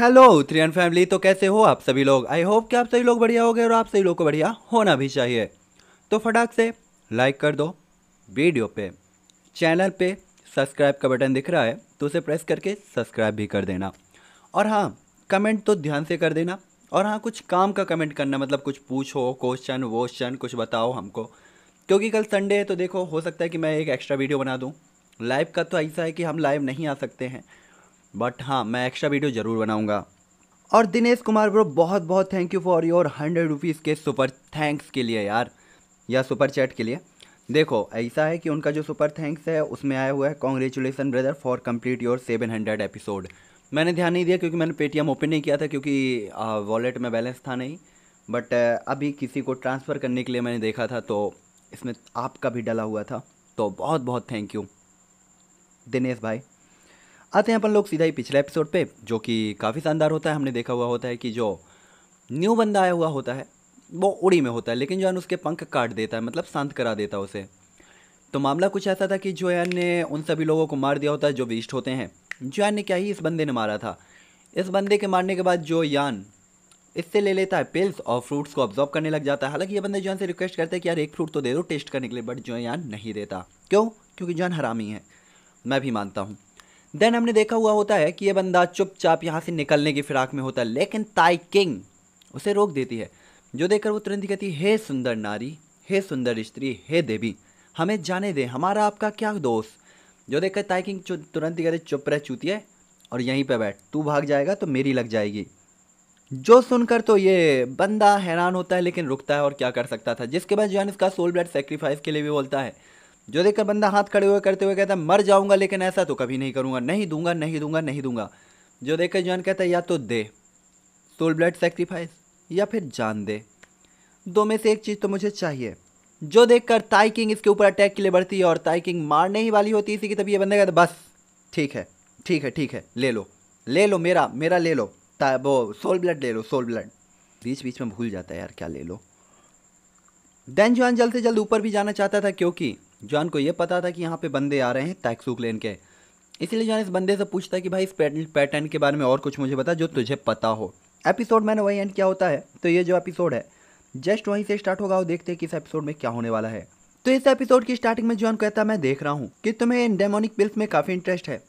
hello त्रियन family तो कैसे हो आप सभी लोग आई होप कि आप सभी लोग बढ़िया हो गए और आप सभी लोग को बढ़िया होना भी चाहिए तो फटाक से लाइक कर दो वीडियो पे चैनल पे सब्सक्राइब का बटन दिख रहा है तो उसे प्रेस करके सब्सक्राइब भी कर देना और हाँ कमेंट तो ध्यान से कर देना और हाँ कुछ काम का कमेंट करना मतलब कुछ पूछो क्वेश्चन वोश्चन कुछ बताओ हमको क्योंकि कल संडे है तो देखो हो सकता है कि मैं एक एक्स्ट्रा वीडियो बना दूँ लाइव का तो ऐसा है कि हम लाइव नहीं आ सकते हैं बट हाँ मैं एक्स्ट्रा वीडियो ज़रूर बनाऊँगा और दिनेश कुमार ब्रो बहुत बहुत thank you for your hundred rupees के सुपर थैंक्स के लिए यार या सुपर चैट के लिए देखो ऐसा है कि उनका जो सुपर थैंक्स है उसमें आया हुआ है congratulation brother for complete your seven hundred episode मैंने ध्यान नहीं दिया क्योंकि मैंने पेटीएम ओपन नहीं किया था क्योंकि वॉलेट में बैलेंस था नहीं बट अभी किसी को ट्रांसफ़र करने के लिए मैंने देखा था तो इसमें आपका भी डला हुआ था तो बहुत बहुत थैंक यू दिनेश भाई आते हैं अपन लोग सीधा ही पिछले एपिसोड पे जो कि काफ़ी शानदार होता है हमने देखा हुआ होता है कि जो न्यू बंदा आया हुआ होता है वो उड़ी में होता है लेकिन जो है उसके पंख काट देता है मतलब शांत करा देता है उसे तो मामला कुछ ऐसा था कि जो ने उन सभी लोगों को मार दिया होता है जो बीस्ट होते हैं जो ने क्या ही इस बंदे ने मारा था इस बंदे के मारने के बाद जो यान इससे ले लेता है पिल्स और फ्रूट्स को ऑब्जॉर्व करने लग जाता है हालांकि ये बंदे जो से रिक्वेस्ट करते हैं कि यार एक फ्रूट तो दे दो टेस्ट करने के लिए बट जो यान नहीं देता क्यों क्योंकि जान हरामी है मैं भी मानता हूँ देन हमने देखा हुआ होता है कि ये बंदा चुपचाप यहाँ से निकलने की फिराक में होता है लेकिन ताई किंग उसे रोक देती है जो देखकर वो तुरंत कहती है हे सुंदर नारी हे सुंदर स्त्री हे देवी हमें जाने दे हमारा आपका क्या दोस्त जो देखकर ताई किंग तुरंत ही कहते चुप रह चूती है और यहीं पर बैठ तू भाग जाएगा तो मेरी लग जाएगी जो सुनकर तो ये बंदा हैरान होता है लेकिन रुकता है और क्या कर सकता था जिसके बाद जॉन इसका सोल ब्लड सेक्रीफाइस के लिए भी बोलता है जो देखकर बंदा हाथ खड़े हुए करते हुए कहता है मर जाऊंगा लेकिन ऐसा तो कभी नहीं करूंगा नहीं दूंगा नहीं दूंगा नहीं दूंगा जो देखकर जॉन कहता है या तो दे सोल ब्लड सेक्रीफाइस या फिर जान दे दो में से एक चीज़ तो मुझे चाहिए जो देखकर ताइकिंग इसके ऊपर अटैक के लिए बढ़ती है और ताइकिंग मारने ही वाली होती है इसी की तभी ये बंदा कहता तो बस ठीक है ठीक है ठीक है ले लो ले लो मेरा मेरा ले लो वो सोल ब्लड ले लो सोल ब्लड बीच बीच में भूल जाता है यार क्या ले लो देन जॉन जल्द से जल्द ऊपर भी जाना चाहता था क्योंकि जॉन को यह पता था कि यहाँ पे बंदे आ रहे हैं टैक्सू क्लेन के इसलिए जॉन इस बंदे से पूछता है कि भाई इस पैटर्न के बारे में और कुछ मुझे बता जो तुझे पता हो एपिसोड मैंने वही एंड क्या होता है तो ये जो एपिसोड है जस्ट वहीं से स्टार्ट होगा और देखते हैं कि इस एपिसोड में क्या होने वाला है तो इस एपिसोड की स्टार्टिंग में जॉन कहता है मैं देख रहा हूँ कि तुम्हें इन डेमोनिक पिल्स में काफ़ी इंटरेस्ट है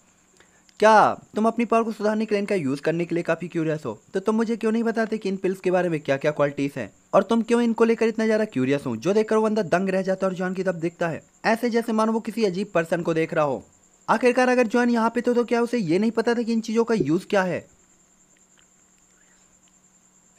क्या तुम अपनी पावर को सुधारने के लिए इनका यूज़ करने के लिए काफ़ी क्यूरियस हो तो तुम मुझे क्यों नहीं बताते कि इन पिल्स के बारे में क्या क्या क्वालिटीज़ हैं और तुम क्यों इनको लेकर इतना ज्यादा क्यूरियस हो जो देखकर वो बंदा दंग रह जाता है और जॉन की तब देखता है ऐसे जैसे मानो वो किसी अजीब पर्सन को देख रहा हो आखिरकार अगर जॉन यहाँ पे तो, तो क्या उसे ये नहीं पता था कि इन चीज़ों का यूज़ क्या है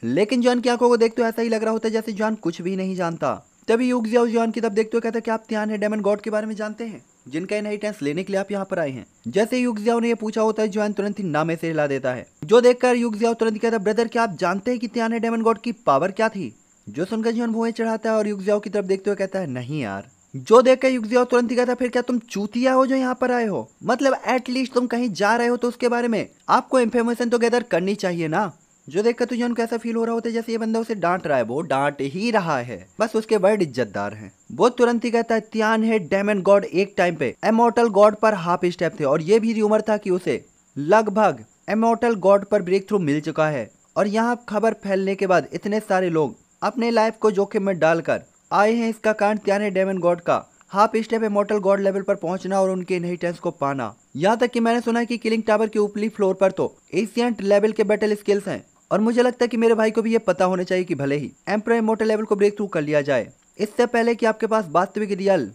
लेकिन जॉन की आंखों को देखते हुए ऐसा ही लग रहा होता है जैसे जॉन कुछ भी नहीं जानता तभी यूगजिया जॉन की तब देखते हुए कहता है कि आप ध्यान है डेमन गॉड के बारे में जानते हैं जिनका इनहेरिटेंस लेने के लिए आप यहाँ पर आए हैं जैसे युगजियाओ ने यह पूछा होता है जॉन तुरंत ही नामे से हिला देता है जो देखकर युगजियाओ तुरंत कहता ब्रदर क्या आप जानते हैं कि त्यान डेमन गॉड की पावर क्या थी जो सुनकर जीवन भुएं चढ़ाता है और युगजियाओ की तरफ देखते हुए कहता है नहीं यार जो देख के युगजियाओ तुरंत ही कहता फिर क्या तुम चूतिया हो जो यहाँ पर आए हो मतलब एटलीस्ट तुम कहीं जा रहे हो तो उसके बारे में आपको इन्फॉर्मेशन तो गैदर करनी चाहिए ना जो देखकर तुझे उनको ऐसा फील हो रहा होता है जैसे ये बंदा उसे डांट रहा है वो डांट ही रहा है बस उसके वर्ड इज्जतदार हैं वो तुरंत ही कहता है त्यान है डेमन गॉड एक टाइम पे एमोटल गॉड पर हाफ स्टेप थे और ये भी रूमर था कि उसे लगभग एमोटल गॉड पर ब्रेक थ्रू मिल चुका है और यहाँ खबर फैलने के बाद इतने सारे लोग अपने लाइफ को जोखिम में डालकर आए हैं इसका कारण त्याने डेमन गॉड का half step immortal god level पर पहुंचना और उनके इनहेरिटेंस को पाना यहाँ तक कि मैंने सुना कि किलिंग टावर के ऊपरी फ्लोर पर तो एशियंट लेवल के बैटल स्किल्स हैं और मुझे लगता है कि मेरे भाई को भी ये पता होना चाहिए कि भले ही एम्प्रो इमोटल लेवल को ब्रेक थ्रू कर लिया जाए इससे पहले कि आपके पास वास्तविक रियल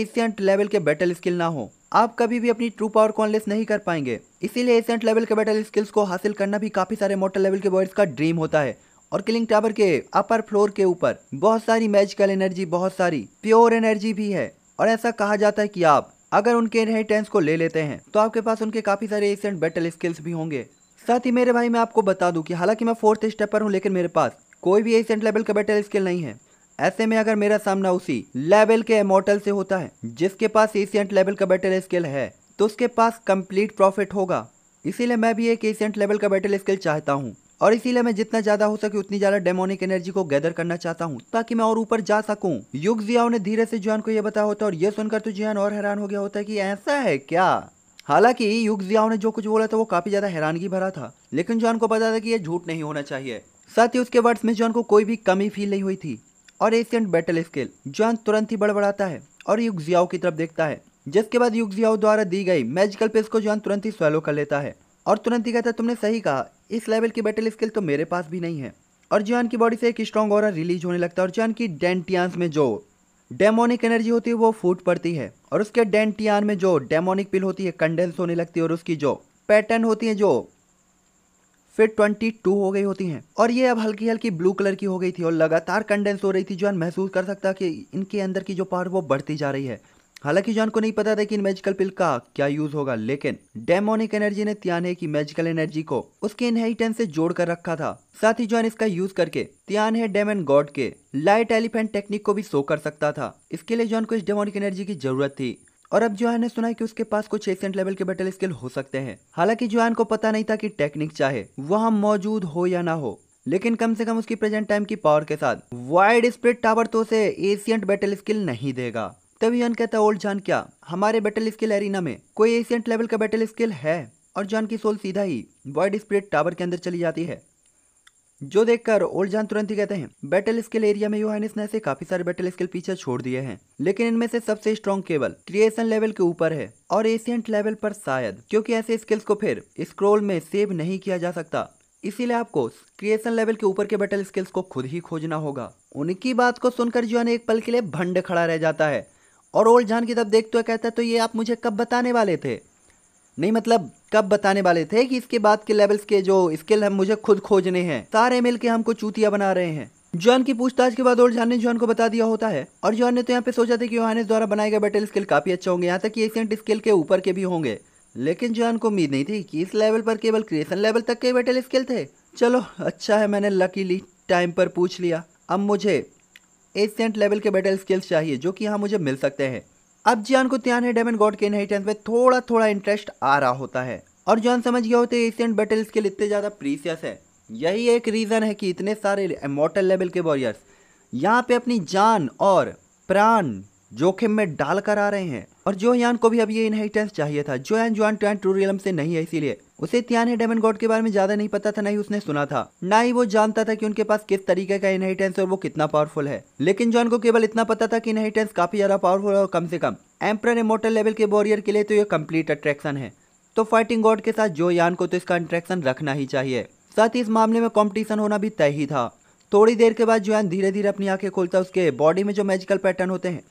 एशियंट लेवल के बैटल स्किल ना हो आप कभी भी अपनी ट्रू पावर को अनलेस नहीं कर पाएंगे इसीलिए एशियंट लेवल के बैटल स्किल्स को हासिल करना भी काफी सारे मोटल लेवल के बॉयज का ड्रीम होता है और किलिंग टावर के अपर फ्लोर के ऊपर बहुत सारी मैजिकल एनर्जी बहुत सारी प्योर एनर्जी भी है और ऐसा कहा जाता है कि आप अगर उनके इनहेरिटेंस को ले लेते हैं तो आपके पास उनके काफी सारे एसेंट बैटल स्किल्स भी होंगे साथ ही मेरे भाई मैं आपको बता दूं कि हालांकि मैं फोर्थ स्टेप पर हूं लेकिन मेरे पास कोई भी एसेंट लेवल का बैटल स्किल नहीं है ऐसे में अगर मेरा सामना उसी लेवल के मॉटल से होता है जिसके पास एशियंट लेवल का बैटल स्किल है तो उसके पास कम्प्लीट प्रॉफिट होगा इसीलिए मैं भी एक एशियंट लेवल का बैटल स्किल चाहता हूँ और इसीलिए मैं जितना ज़्यादा हो सके उतनी ज़्यादा डेमोनिक एनर्जी को गैदर करना चाहता हूँ ताकि मैं और ऊपर जा सकूँ युग जियाओ ने धीरे से जुआन को यह बताया होता और यह सुनकर तो जुआन और हैरान हो गया होता है ऐसा है क्या हालांकि युग जियाओ ने जो कुछ बोला था वो काफ़ी ज़्यादा हैरानगी भरा था लेकिन जॉन को पता था कि ये झूठ नहीं होना चाहिए साथ ही उसके वर्ड्स में जॉन को कोई भी कमी फील नहीं हुई थी और एशियन बैटल स्केल जॉन तुरंत ही बड़बड़ाता है और युग जियाओ की तरफ देखता है जिसके बाद युग जियाओ द्वारा दी गई मैजिकल पेस को जॉन तुरंत ही स्वेलो कर लेता है और तुरंत ही कहता तुमने सही कहा इस लेवल की बैटल स्किल तो मेरे पास भी नहीं है और जियान की बॉडी से एक स्ट्रॉन्ग और रिलीज होने लगता है और जियान की डेंटियांस में जो डेमोनिक एनर्जी होती है वो फूट पड़ती है और उसके डेंटियान में जो डेमोनिक पिल होती है कंडेंस होने लगती है और उसकी जो पैटर्न होती है जो फिर 22 हो गई होती हैं और ये अब हल्की हल्की ब्लू कलर की हो गई थी और लगातार कंडेंस हो रही थी जो महसूस कर सकता कि इनके अंदर की जो पावर वो बढ़ती जा रही है हालांकि जॉन को नहीं पता था कि इन मैजिकल पिल का क्या यूज होगा लेकिन डेमोनिक एनर्जी ने तियाने की मैजिकल एनर्जी को उसके इनहेरिटेंस से जोड़ कर रखा था साथ ही जॉन इसका यूज करके तियान है डेमन गॉड के लाइट एलिफेंट टेक्निक को भी शो कर सकता था इसके लिए जॉन को इस डेमोनिक एनर्जी की जरूरत थी और अब जोहान ने सुना है कि उसके पास कुछ एसेंट लेवल के बैटल स्किल हो सकते हैं हालांकि जोहान को पता नहीं था कि टेक्निक चाहे वहाँ मौजूद हो या ना हो लेकिन कम से कम उसकी प्रेजेंट टाइम की पावर के साथ वाइड स्प्रेड टावर तो उसे एशियंट बैटल स्किल नहीं देगा तभी यान कहता है ओल्ड जान क्या हमारे बैटल स्किल एरिना में कोई एशियंट लेवल का बैटल स्किल है और जान की सोल सीधा ही वाइड स्प्रिट टावर के अंदर चली जाती है जो देखकर ओल्ड जान तुरंत ही कहते हैं बैटल स्किल एरिया में यूहानिस ने ऐसे काफी सारे बैटल स्किल पीछे छोड़ दिए हैं लेकिन इनमें से सबसे स्ट्रॉन्ग केवल क्रिएशन लेवल के ऊपर है और एशियंट लेवल पर शायद क्योंकि ऐसे स्किल्स को फिर स्क्रोल में सेव नहीं किया जा सकता इसीलिए आपको क्रिएशन लेवल के ऊपर के बैटल स्किल्स को खुद ही खोजना होगा उनकी बात को सुनकर जुआन एक पल के लिए भंड खड़ा रह जाता है और ओल्ड जान की तब देखते हुए कहता है तो ये आप मुझे कब बताने वाले थे नहीं मतलब कब बताने वाले थे कि इसके बाद के लेवल्स के जो स्किल हम मुझे खुद खोजने हैं सारे मिल के हमको चूतिया बना रहे हैं जॉन की पूछताछ के बाद ओल्ड जॉन ने जॉन को बता दिया होता है और जॉन ने तो यहाँ पे सोचा था कि योहानिस द्वारा बनाए गए बैटल स्किल काफी अच्छे होंगे यहाँ तक कि एशियंट स्किल के ऊपर के भी होंगे लेकिन जॉन को उम्मीद नहीं थी कि इस लेवल पर केवल क्रिएशन लेवल तक के बैटल स्किल थे चलो अच्छा है मैंने लकीली टाइम पर पूछ लिया अब मुझे एशियंट लेवल के बैटल स्किल्स चाहिए जो कि यहाँ मुझे मिल सकते हैं अब जियान को त्यान है डेमन गॉड के इनहेरिटेंस में थोड़ा थोड़ा इंटरेस्ट आ रहा होता है और जॉन समझ गया होते है एशियंट बैटल स्किल इतने ज़्यादा प्रीसियस है यही एक रीज़न है कि इतने सारे मॉटल लेवल के वॉरियर्स यहाँ पे अपनी जान और प्राण जोखिम में डालकर आ रहे हैं और जो यान को भी अब ये इनहेरिटेंस चाहिए था जो एन जो ट्रू रियलम से नहीं है इसीलिए उसे त्याने डेमन गॉड के बारे में ज्यादा नहीं पता था ना ही उसने सुना था ना ही वो जानता था कि उनके पास किस तरीके का इनहेरिटेंस और वो कितना पावरफुल है लेकिन जॉन को केवल इतना पता था कि इनहेरिटेंस काफी ज्यादा पावरफुल और कम से कम एम्पर इमोटल लेवल के वॉरियर के लिए तो ये कम्प्लीट अट्रैक्शन है तो फाइटिंग गॉड के साथ जो यान को तो इसका इंट्रेक्शन रखना ही चाहिए साथ ही इस मामले में कॉम्पिटिशन होना भी तय ही था थोड़ी देर के बाद यान धीरे धीरे अपनी आंखें खोलता उसके बॉडी में जो मैजिकल पैटर्न होते हैं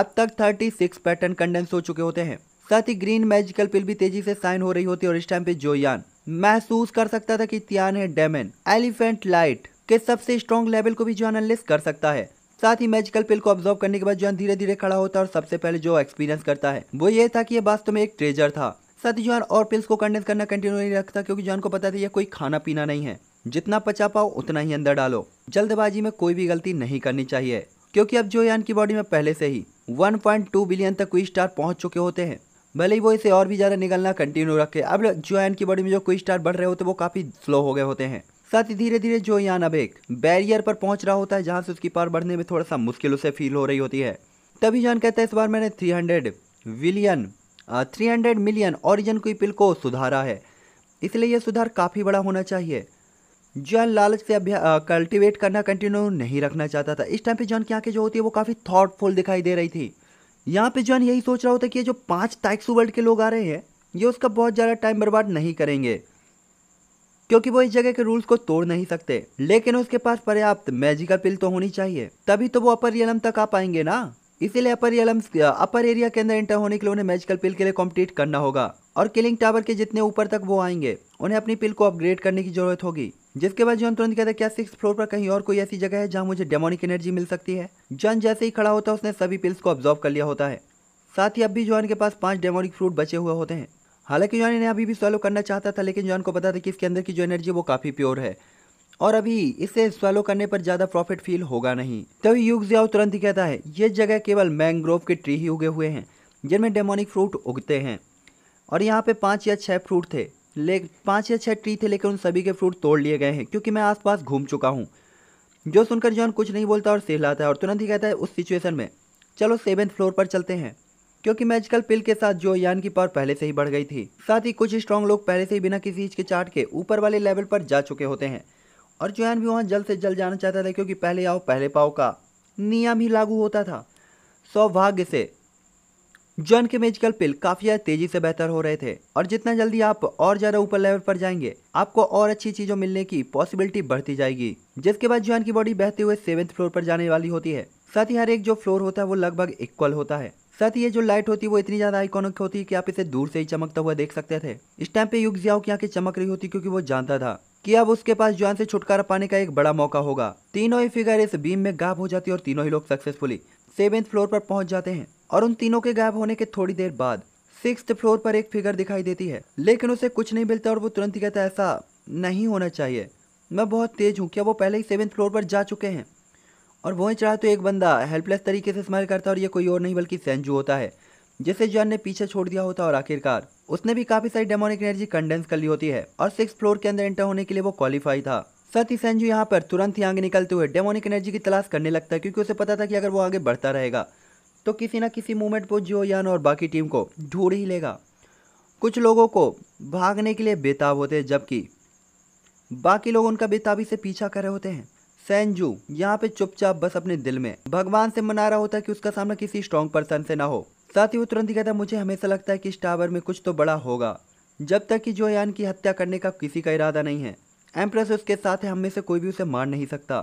अब तक 36 पैटर्न कंडेंस हो चुके होते हैं साथ ही ग्रीन मैजिकल पिल भी तेजी से साइन हो रही होती है और इस टाइम पे जोयान महसूस कर सकता था कि तियान है डेमेन एलिफेंट लाइट के सबसे स्ट्रॉन्ग लेवल को भी जोन अनलिस कर सकता है साथ ही मैजिकल पिल को ऑब्जॉर्व करने के बाद जोन धीरे धीरे खड़ा होता है और सबसे पहले जो एक्सपीरियंस करता है वो ये था कि ये वास्तव में एक ट्रेजर था साथ ही जोन और पिल्स को कंडेंस करना कंटिन्यू नहीं रखता क्योंकि जोन को पता था यह कोई खाना पीना नहीं है जितना पचा पाओ उतना ही अंदर डालो जल्दबाजी में कोई भी गलती नहीं करनी चाहिए क्योंकि अब जोयान की बॉडी में पहले से ही 1.2 बिलियन तक क्वी स्टार पहुंच चुके होते हैं भले ही वो इसे और भी ज़्यादा निकलना कंटिन्यू रखे अब जोयान की बॉडी में जो क्विक स्टार बढ़ रहे होते वो काफ़ी स्लो हो गए होते हैं साथ ही धीरे धीरे जो यान अब एक बैरियर पर पहुंच रहा होता है जहां से उसकी पार बढ़ने में थोड़ा सा मुश्किल उसे फील हो रही होती है तभी जान कहता है इस बार मैंने 300 विलियन थ्री मिलियन ऑरिजन की पिल को सुधारा है इसलिए यह सुधार काफ़ी बड़ा होना चाहिए जॉन लालच से कल्टीवेट करना कंटिन्यू नहीं रखना चाहता था इस टाइम पे जॉन की आंखें जो होती है वो काफ़ी थॉटफुल दिखाई दे रही थी यहाँ पे जॉन यही सोच रहा होता है कि ये जो पांच टैक्स वर्ल्ड के लोग आ रहे हैं ये उसका बहुत ज़्यादा टाइम बर्बाद नहीं करेंगे क्योंकि वो इस जगह के रूल्स को तोड़ नहीं सकते लेकिन उसके पास पर्याप्त मैजिकल पिल तो होनी चाहिए तभी तो वो अपर रियलम तक आ पाएंगे ना इसीलिए अपर रियलम अपर एरिया के अंदर एंटर होने के लिए उन्हें मैजिकल पिल के लिए कॉम्प्लीट करना होगा और किलिंग टावर के जितने ऊपर तक वो आएंगे उन्हें अपनी पिल को अपग्रेड करने की जरूरत होगी जिसके बाद जॉन तुरंत कहता है क्या सिक्स फ्लोर पर कहीं और कोई ऐसी जगह है जहाँ मुझे डेमोनिक एनर्जी मिल सकती है जॉन जैसे ही खड़ा होता है उसने सभी पिल्स को ऑब्जॉर्व कर लिया होता है साथ ही अब भी जॉन के पास पांच डेमोनिक फ्रूट बचे हुए होते हैं हालांकि जॉन इन्हें अभी भी सॉलो करना चाहता था लेकिन जॉन को पता था कि इसके अंदर की जो एनर्जी वो काफ़ी प्योर है और अभी इसे सॉलो करने पर ज़्यादा प्रॉफिट फील होगा नहीं तभी युग जियाओ तुरंत ही कहता है ये जगह केवल मैंग्रोव के ट्री ही उगे हुए हैं जिनमें डेमोनिक फ्रूट उगते हैं और यहाँ पे पांच या छह फ्रूट थे ले पाँच या छः ट्री थे लेकिन उन सभी के फ्रूट तोड़ लिए गए हैं क्योंकि मैं आसपास घूम चुका हूँ जो सुनकर जॉन कुछ नहीं बोलता और सहलाता है और तुरंत ही कहता है उस सिचुएशन में चलो सेवेंथ फ्लोर पर चलते हैं क्योंकि मैजिकल पिल के साथ जो यान की पावर पहले से ही बढ़ गई थी साथ ही कुछ स्ट्रांग लोग पहले से ही बिना किसी चीज के चाट के ऊपर वाले लेवल पर जा चुके होते हैं और जो भी वहाँ जल्द से जल्द जाना चाहता था क्योंकि पहले आओ पहले पाओ का नियम ही लागू होता था सौभाग्य से जॉन के मेजिकल पिल काफी ज्यादा तेजी से बेहतर हो रहे थे और जितना जल्दी आप और ज्यादा ऊपर लेवल पर जाएंगे आपको और अच्छी चीजों मिलने की पॉसिबिलिटी बढ़ती जाएगी जिसके बाद ज्वाइन की बॉडी बहते हुए सेवेंथ फ्लोर पर जाने वाली होती है साथ ही हर एक जो फ्लोर होता है वो लगभग इक्वल होता है साथ ही ये जो लाइट होती है वो इतनी ज्यादा आइकॉनिक होती है कि आप इसे दूर से ही चमकता हुआ देख सकते थे इस टाइम पे युग जियाओ की आंखें चमक रही होती क्योंकि वो जानता था कि अब उसके पास जॉन से छुटकारा पाने का एक बड़ा मौका होगा तीनों ही फिगर इस बीम में गायब हो जाती है और तीनों ही लोग सक्सेसफुली सेवेंथ फ्लोर पर पहुंच जाते हैं और उन तीनों के गायब होने के थोड़ी देर बाद सिक्स फ्लोर पर एक फिगर दिखाई देती है लेकिन उसे कुछ नहीं मिलता और वो तुरंत ही कहता ऐसा नहीं होना चाहिए मैं बहुत तेज हूँ क्या वो पहले ही सेवन फ्लोर पर जा चुके हैं और वहीं चढ़ा तो एक बंदा हेल्पलेस तरीके से स्माइल करता और ये कोई और नहीं बल्कि सेंजू होता है जिसे जॉन ने पीछे छोड़ दिया होता और आखिरकार उसने भी काफी सारी डेमोनिक एनर्जी कंडेंस कर ली होती है और सिक्स फ्लोर के अंदर एंटर होने के लिए वो क्वालिफाई था साथ ही सेंजू यहाँ पर तुरंत ही आगे निकलते हुए डेमोनिक एनर्जी की तलाश करने लगता है क्योंकि उसे पता था कि अगर वो आगे बढ़ता रहेगा तो किसी ना किसी मोमेंट पर जियोयान और बाकी टीम को ढूंढ ही लेगा कुछ लोगों को भागने के लिए बेताब होते हैं जबकि बाकी लोग उनका बेताबी से पीछा कर रहे होते हैं सैनजू यहाँ पे चुपचाप बस अपने दिल में भगवान से मना रहा होता है कि उसका सामना किसी स्ट्रॉन्ग पर्सन से ना हो साथ ही वो तुरंत ही कहता मुझे हमेशा लगता है कि स्टावर में कुछ तो बड़ा होगा जब तक कि जोयान की हत्या करने का किसी का इरादा नहीं है एम्प्रेस उसके साथ है हम में से कोई भी उसे मार नहीं सकता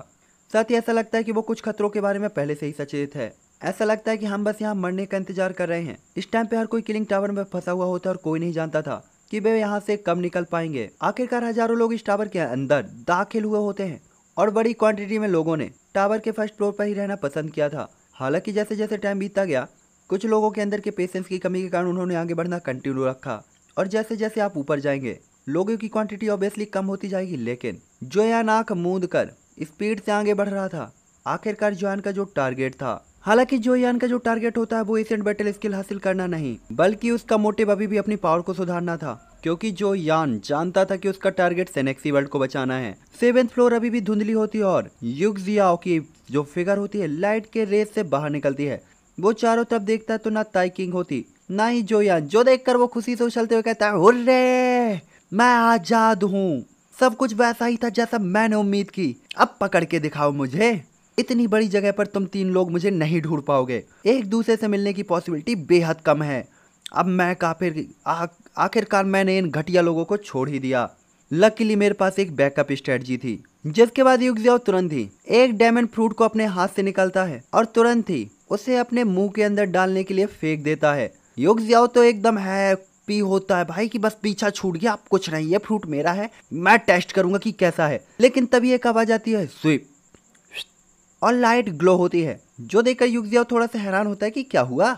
साथ ही ऐसा लगता है कि वो कुछ खतरों के बारे में पहले से ही सचेत है ऐसा लगता है कि हम बस यहाँ मरने का इंतजार कर रहे हैं इस टाइम पे हर कोई किलिंग टावर में फंसा हुआ होता और कोई नहीं जानता था कि वे यहाँ से कब निकल पाएंगे आखिरकार हजारों लोग इस टावर के अंदर दाखिल हुए होते हैं और बड़ी क्वांटिटी में लोगों ने टावर के फर्स्ट फ्लोर पर ही रहना पसंद किया था हालांकि जैसे जैसे टाइम बीतता गया कुछ लोगों के अंदर के पेशेंस की कमी के कारण उन्होंने आगे बढ़ना कंटिन्यू रखा और जैसे जैसे आप ऊपर जाएंगे लोगों की क्वांटिटी ऑब्वियसली कम होती जाएगी लेकिन जोयान आंख मूंद कर स्पीड से आगे बढ़ रहा था आखिरकार जोयान का जो टारगेट था हालांकि जो यान का जो टारगेट होता है वो एशियन बैटल स्किल हासिल करना नहीं बल्कि उसका मोटिव अभी भी अपनी पावर को सुधारना था क्योंकि जो यान जानता था कि उसका टारगेट सेनेक्सी वर्ल्ड को बचाना है सेवेंथ फ्लोर अभी भी धुंधली होती है और युग जियाओ की जो फिगर होती है लाइट के रेस से बाहर निकलती है वो चारों तरफ देखता है तो ना ताई किंग होती ना ही जो यान जो देख वो खुशी से उछलते हुए कहता है हुर्रे मैं आजाद हूँ सब कुछ वैसा ही था जैसा मैंने उम्मीद की अब पकड़ के दिखाओ मुझे इतनी बड़ी जगह पर तुम तीन लोग मुझे नहीं ढूंढ पाओगे एक दूसरे से मिलने की पॉसिबिलिटी बेहद कम है अब मैं काफिर आखिरकार मैंने इन घटिया लोगों को छोड़ ही दिया लकीली मेरे पास एक बैकअप स्ट्रेटजी थी जिसके बाद युगजियाओ तुरंत ही एक डायमंड फ्रूट को अपने हाथ से निकालता है और तुरंत ही उसे अपने मुंह के अंदर डालने के लिए फेंक देता है युगजियाओ तो एकदम है पी होता है भाई कि बस पीछा छूट गया अब कुछ नहीं है फ्रूट मेरा है मैं टेस्ट करूंगा कि कैसा है लेकिन तभी एक आवाज आती है स्वीप और लाइट ग्लो होती है जो देखकर युगजिया थोड़ा सा हैरान होता है कि क्या हुआ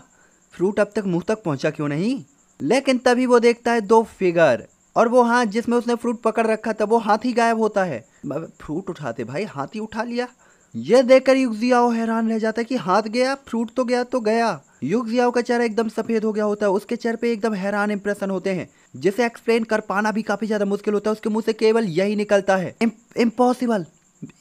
फ्रूट अब तक मुंह तक पहुंचा क्यों नहीं लेकिन तभी वो देखता है दो फिगर और वो हाथ जिसमें उसने फ्रूट पकड़ रखा था वो हाथ ही गायब होता है फ्रूट उठाते भाई हाथ ही उठा लिया ये देखकर युगजियाओ हैरान रह जाता है कि हाथ गया फ्रूट तो गया तो गया युगजियाओ का चेहरा एकदम सफेद हो गया होता है उसके चेहरे पे एकदम हैरान इंप्रेशन होते हैं जिसे एक्सप्लेन कर पाना भी काफी ज्यादा मुश्किल होता है उसके मुंह से केवल यही निकलता है impossible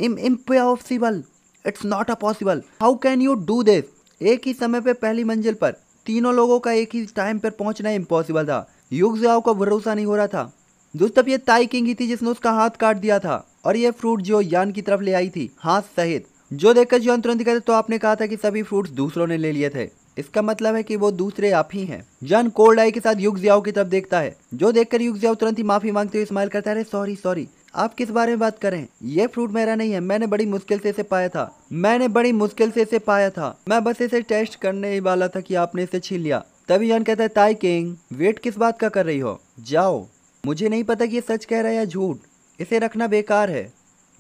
impossible it's not a possible how can you do this एक ही समय पे पहली मंजिल पर तीनों लोगों का एक ही टाइम पर पहुंचना इम्पॉसिबल था युग जाओ का भरोसा नहीं हो रहा था दोस्त अब ये ताई किंग ही थी जिसने उसका हाथ काट दिया था और ये फ्रूट जो यान की तरफ ले आई थी हाथ सहित जो देखकर जो तुरंत गए तो आपने कहा था कि सभी फ्रूट्स दूसरों ने ले लिए थे इसका मतलब है कि वो दूसरे आप ही हैं जन कोल्ड आई के साथ युग जियाओ की तरफ देखता है जो देखकर युग जियाओ तुरंत ही माफी मांगते हुए स्माइल करता है सॉरी सॉरी आप किस बारे में बात करें ये फ्रूट मेरा नहीं है मैंने बड़ी मुश्किल से इसे पाया था मैंने बड़ी मुश्किल से इसे पाया था मैं बस इसे टेस्ट करने ही वाला था कि आपने इसे छीन लिया तभी यन कहता है ताई किंग वेट किस बात का कर रही हो जाओ मुझे नहीं पता कि ये सच कह रहा है या झूठ इसे रखना बेकार है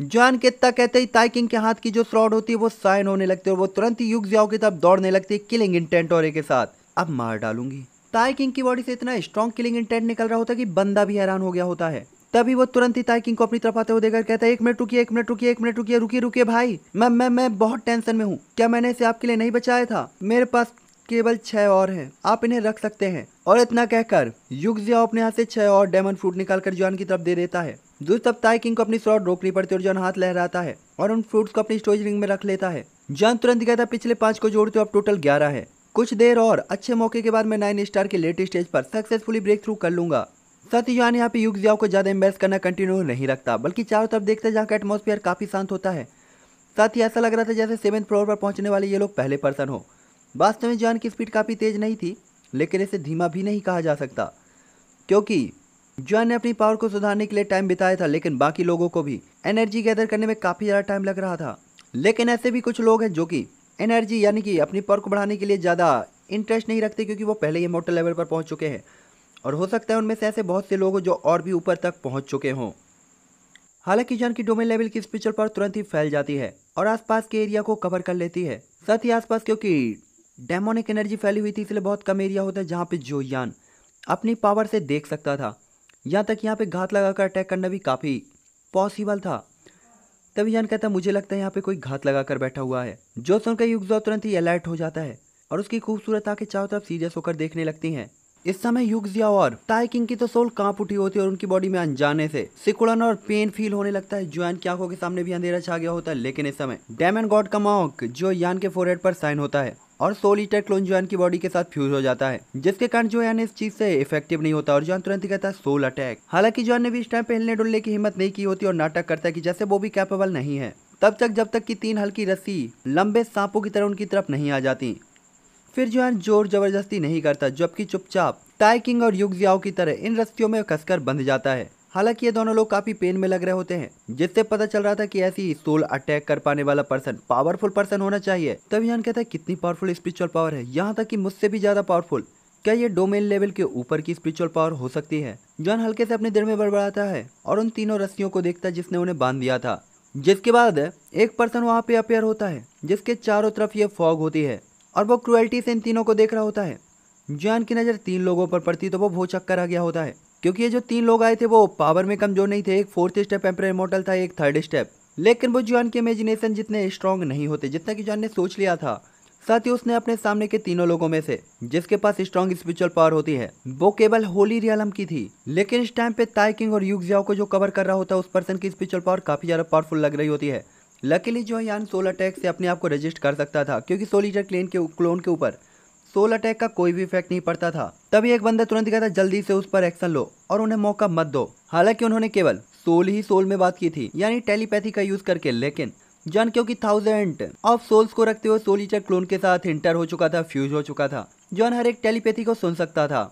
जॉन कितना कहते ही ताइकिंग के हाथ की जो फ्रॉड होती है वो साइन होने लगती है और वो तुरंत ही युग जाओ की तब दौड़ने लगती है किलिंग इंटेंट और के साथ अब मार डालूंगी ताइकिंग की बॉडी से इतना स्ट्रॉन्ग किलिंग इंटेंट निकल रहा होता है कि बंदा भी हैरान हो गया होता है तभी वो तुरंत ही ताइकिंग को अपनी तरफ आते हुए देखकर कहता है एक मिनट रुकिए एक मिनट रुकिए एक मिनट रुकिए रुकिए रुकिए भाई मैं मैं मैं बहुत टेंशन में हूँ क्या मैंने इसे आपके लिए नहीं बचाया था मेरे पास केवल छह और हैं आप इन्हें रख सकते हैं और इतना कहकर युग जियाओ अपने हाथ से छह और डायमंड फ्रूट निकालकर जॉन की तरफ दे देता है दूसरी तरफ ताई किंग को अपनी शॉट रोकनी पड़ती है और जॉन हाथ लहराता है और उन फ्रूट्स को अपनी स्टोरेज रिंग में रख लेता है जॉन तुरंत कहता है पिछले पांच को जोड़ते हो अब टोटल ग्यारह है कुछ देर और अच्छे मौके के बाद मैं नाइन स्टार के लेटेस्ट स्टेज पर सक्सेसफुली ब्रेक थ्रू कर लूंगा साथ ही यहाँ यहाँ पे युग जियाओ को ज़्यादा एम्बेस करना कंटिन्यू नहीं रखता बल्कि चारों तरफ देखते जहाँ का एटमोसफियर काफ़ी शांत होता है साथ ही ऐसा लग रहा था जैसे सेवन फ्लोर पर पहुंचने वाले ये लोग पहले पर्सन हो वास्तव में जॉन की स्पीड काफ़ी तेज़ नहीं थी लेकिन इसे धीमा भी नहीं कहा जा सकता क्योंकि जॉन ने अपनी पावर को सुधारने के लिए टाइम बिताया था लेकिन बाकी लोगों को भी एनर्जी गैदर करने में काफ़ी ज़्यादा टाइम लग रहा था लेकिन ऐसे भी कुछ लोग हैं जो कि एनर्जी यानी कि अपनी पावर को बढ़ाने के लिए ज़्यादा इंटरेस्ट नहीं रखते क्योंकि वो पहले ही मोटर लेवल पर पहुँच चुके हैं और हो सकता है उनमें से ऐसे बहुत से लोग हो जो और भी ऊपर तक पहुंच चुके हों हालांकि जन की डोमेन लेवल की स्पिचर पर तुरंत ही फैल जाती है और आसपास के एरिया को कवर कर लेती है साथ ही आसपास क्योंकि डेमोनिक एनर्जी फैली हुई थी इसलिए बहुत कम एरिया होता है जहाँ पे यान अपनी पावर से देख सकता था यहाँ तक यहाँ पे घात लगाकर अटैक करना भी काफ़ी पॉसिबल था तभी जान कहता मुझे लगता है यहाँ पे कोई घात लगाकर बैठा हुआ है जो सुनकर युगजो तुरंत ही अलर्ट हो जाता है और उसकी खूबसूरत आके चारों तरफ सीरियस होकर देखने लगती हैं इस समय युगजिया और ताय की तो सोल कांप उठी होती है और उनकी बॉडी में अनजाने से सिकुड़न और पेन फील होने लगता है ज्वाइन की आंखों के सामने भी अंधेरा छा गया होता है लेकिन इस समय डैमन गॉड का माउक जो यान के फोरहेड पर साइन होता है और सोल ईटर क्लोन जोन की बॉडी के साथ फ्यूज हो जाता है जिसके कारण जोयान इस चीज से इफेक्टिव नहीं होता और जोन तुरंत ही कहता है सोल अटैक हालांकि जोन ने भी इस टाइम पे हिलने डुलने की हिम्मत नहीं की होती और नाटक करता है कि जैसे वो भी कैपेबल नहीं है तब तक जब तक कि तीन हल्की रस्सी लंबे सांपों की तरह उनकी तरफ नहीं आ जाती फिर जो जोर जबरदस्ती नहीं करता जबकि चुपचाप टाइकिंग और युग जियाओ की तरह इन रस्तियों में कसकर बंध जाता है हालांकि ये दोनों लोग काफी पेन में लग रहे होते हैं जिससे पता चल रहा था कि ऐसी सोल अटैक कर पाने वाला पर्सन पावरफुल पर्सन होना चाहिए तब यान कहता है कितनी पावरफुल स्पिरिचुअल पावर है यहाँ तक कि मुझसे भी ज्यादा पावरफुल क्या ये डोमेन लेवल के ऊपर की स्पिरिचुअल पावर हो सकती है जॉन हल्के से अपने दिल में बड़बड़ाता है और उन तीनों रस्सियों को देखता है जिसने उन्हें बांध दिया था जिसके बाद एक पर्सन वहाँ पे अपेयर होता है जिसके चारों तरफ ये फॉग होती है और वो क्रुअल्टी से इन तीनों को देख रहा होता है जॉन की नज़र तीन लोगों पर पड़ती तो वो बहुत चक्कर आ गया होता है क्योंकि ये जो तीन लोग आए थे वो पावर में कमजोर नहीं थे एक फोर्थ स्टेप एम्पर मॉडल था एक थर्ड स्टेप लेकिन वो जॉन के इमेजिनेशन जितने स्ट्रांग नहीं होते जितना कि जॉन ने सोच लिया था साथ ही उसने अपने सामने के तीनों लोगों में से जिसके पास स्ट्रॉन्ग स्पिरिचुअल पावर होती है वो केवल होली रियालम की थी लेकिन इस टाइम पे ताइकिंग और युग को जो कवर कर रहा होता है उस पर्सन की स्पिरिचुअल पावर काफी ज्यादा पावरफुल लग रही होती है लकीली जो है यान सोल अटैक से अपने आप को रजिस्ट कर सकता था क्योंकि सोलिटर क्लेन के क्लोन के ऊपर सोल अटैक का कोई भी इफेक्ट नहीं पड़ता था तभी एक बंदा तुरंत कहता जल्दी से उस पर एक्शन लो और उन्हें मौका मत दो हालांकि उन्होंने केवल सोल ही सोल में बात की थी यानी टेलीपैथी का यूज करके लेकिन जन क्योंकि थाउजेंड ऑफ सोल्स को रखते हुए सोल ईटर क्लोन के साथ इंटर हो चुका था फ्यूज हो चुका था जॉन हर एक टेलीपैथी को सुन सकता था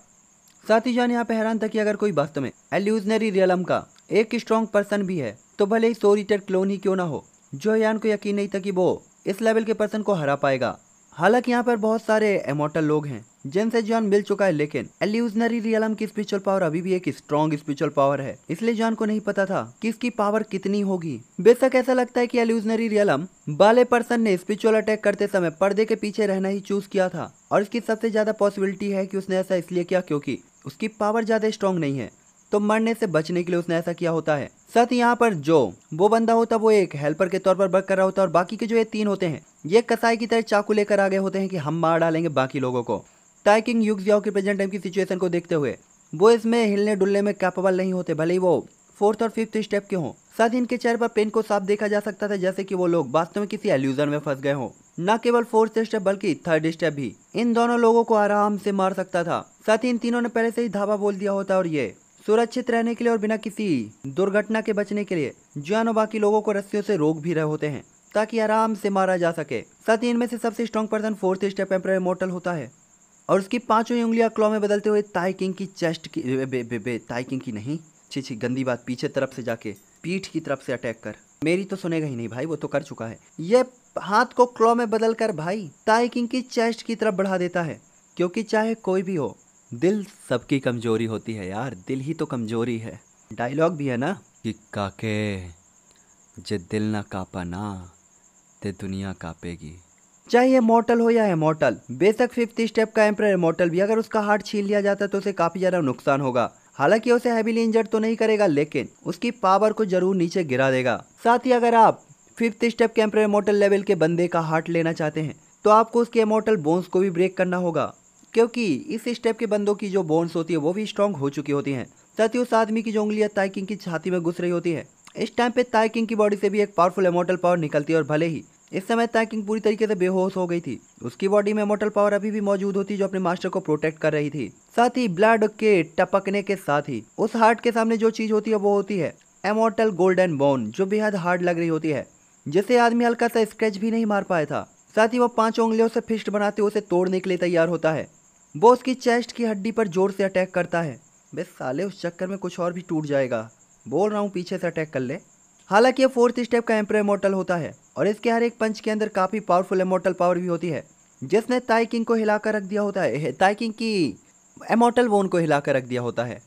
साथ ही जॉन यहाँ पे हैरान था कि अगर कोई वास्तव में एल्यूजनरी रियलम का एक स्ट्रॉन्ग पर्सन भी है तो भले ही सोल ईटर क्लोन ही क्यों ना हो जोयान को यकीन नहीं था कि वो इस लेवल के पर्सन को हरा पाएगा हालांकि यहाँ पर बहुत सारे एमोटल लोग हैं जिनसे जॉन मिल चुका है लेकिन एल्यूजनरी रियलम की स्पिरिचुअल पावर अभी भी एक स्ट्रॉन्ग स्पिरिचुअल पावर है इसलिए जॉन को नहीं पता था कि इसकी पावर कितनी होगी बेशक ऐसा लगता है कि एल्यूजनरी रियलम बाले पर्सन ने स्पिरिचुअल अटैक करते समय पर्दे के पीछे रहना ही चूज किया था और इसकी सबसे ज्यादा पॉसिबिलिटी है की उसने ऐसा इसलिए किया क्यूँकी उसकी पावर ज्यादा स्ट्रॉन्ग नहीं है तो मरने से बचने के लिए उसने ऐसा किया होता है साथ ही यहाँ पर जो वो बंदा होता वो एक हेल्पर के तौर पर वर्क कर रहा होता है और बाकी के जो ये तीन होते हैं ये कसाई की तरह चाकू लेकर आ गए होते हैं कि हम मार डालेंगे बाकी लोगों को टाइकिंग युग जियाओ की प्रेजेंट टाइम की सिचुएशन को देखते हुए वो इसमें हिलने डुलने में कैपेबल नहीं होते भले ही वो फोर्थ और फिफ्थ स्टेप के हों साथ ही इनके चेहरे पर पेन को साफ देखा जा सकता था जैसे कि वो लोग वास्तव में किसी एल्यूजन में फंस गए हों न केवल फोर्थ स्टेप बल्कि थर्ड स्टेप भी इन दोनों लोगों को आराम से मार सकता था साथ ही इन तीनों ने पहले से ही धावा बोल दिया होता और ये सुरक्षित रहने के लिए और बिना किसी दुर्घटना के बचने के लिए जुआनो बाकी लोगों को रस्सियों से रोक भी रहे होते हैं ताकि आराम से मारा जा सके साथ ही इनमें से सबसे strong person fourth step emperor mortal होता है और उसकी पांचों उंगलियां क्लॉ में बदलते हुए ताइकिंग की चेस्ट की बे, बे, बे, बे ताई की नहीं छी छी गंदी बात पीछे तरफ से जाके पीठ की तरफ से अटैक कर मेरी तो सुनेगा ही नहीं भाई वो तो कर चुका है ये हाथ को क्लॉ में बदल कर भाई ताइकिंग की चेस्ट की तरफ बढ़ा देता है क्योंकि चाहे कोई भी हो दिल सबकी कमजोरी होती है यार दिल ही तो कमजोरी है डायलॉग भी है ना कि काके जे दिल ना कापा ना ते दुनिया कापेगी चाहे मॉटल हो या इमोटल बेशक फिफ्थ स्टेप का एम्पर इमोटल भी अगर उसका हार्ट छीन लिया जाता तो उसे काफी ज्यादा नुकसान होगा हालांकि उसे हैवीली इंजर्ड तो नहीं करेगा लेकिन उसकी पावर को जरूर नीचे गिरा देगा साथ ही अगर आप फिफ्थ स्टेप के एम्पर इमोटल लेवल के बंदे का हार्ट लेना चाहते हैं तो आपको उसके इमोटल बोन्स को भी ब्रेक करना होगा क्योंकि इस स्टेप के बंदों की जो बोन्स होती है वो भी स्ट्रांग हो चुकी होती हैं साथ ही उस आदमी की जो उंगलियां ताइकिंग की छाती में घुस रही होती है इस टाइम पे ताइकिंग की बॉडी से भी एक पावरफुल इमोटल पावर निकलती है और भले ही इस समय ताइकिंग पूरी तरीके से बेहोश हो गई थी उसकी बॉडी में मोटल पावर अभी भी मौजूद होती जो अपने मास्टर को प्रोटेक्ट कर रही थी साथ ही ब्लड के टपकने के साथ ही उस हार्ट के सामने जो चीज होती है वो होती है एमोटल गोल्डन बोन जो बेहद हार्ड लग रही होती है जिसे आदमी हल्का सा स्क्रेच भी नहीं मार पाया था साथ ही वो पांच उंगलियों से फिस्ट बनाते उसे तोड़ने के लिए तैयार होता है वो उसकी चेस्ट की हड्डी पर जोर से अटैक करता है बे साले उस चक्कर में कुछ और भी टूट जाएगा बोल रहा हूँ पीछे से अटैक कर ले हालांकि ये फोर्थ स्टेप का एम्प्रो इमोटल होता है और इसके हर एक पंच के अंदर काफ़ी पावरफुल इमोटल पावर भी होती है जिसने ताइकिंग को हिलाकर रख दिया होता है ताइकिंग की एमोटल वोन को हिलाकर रख दिया होता है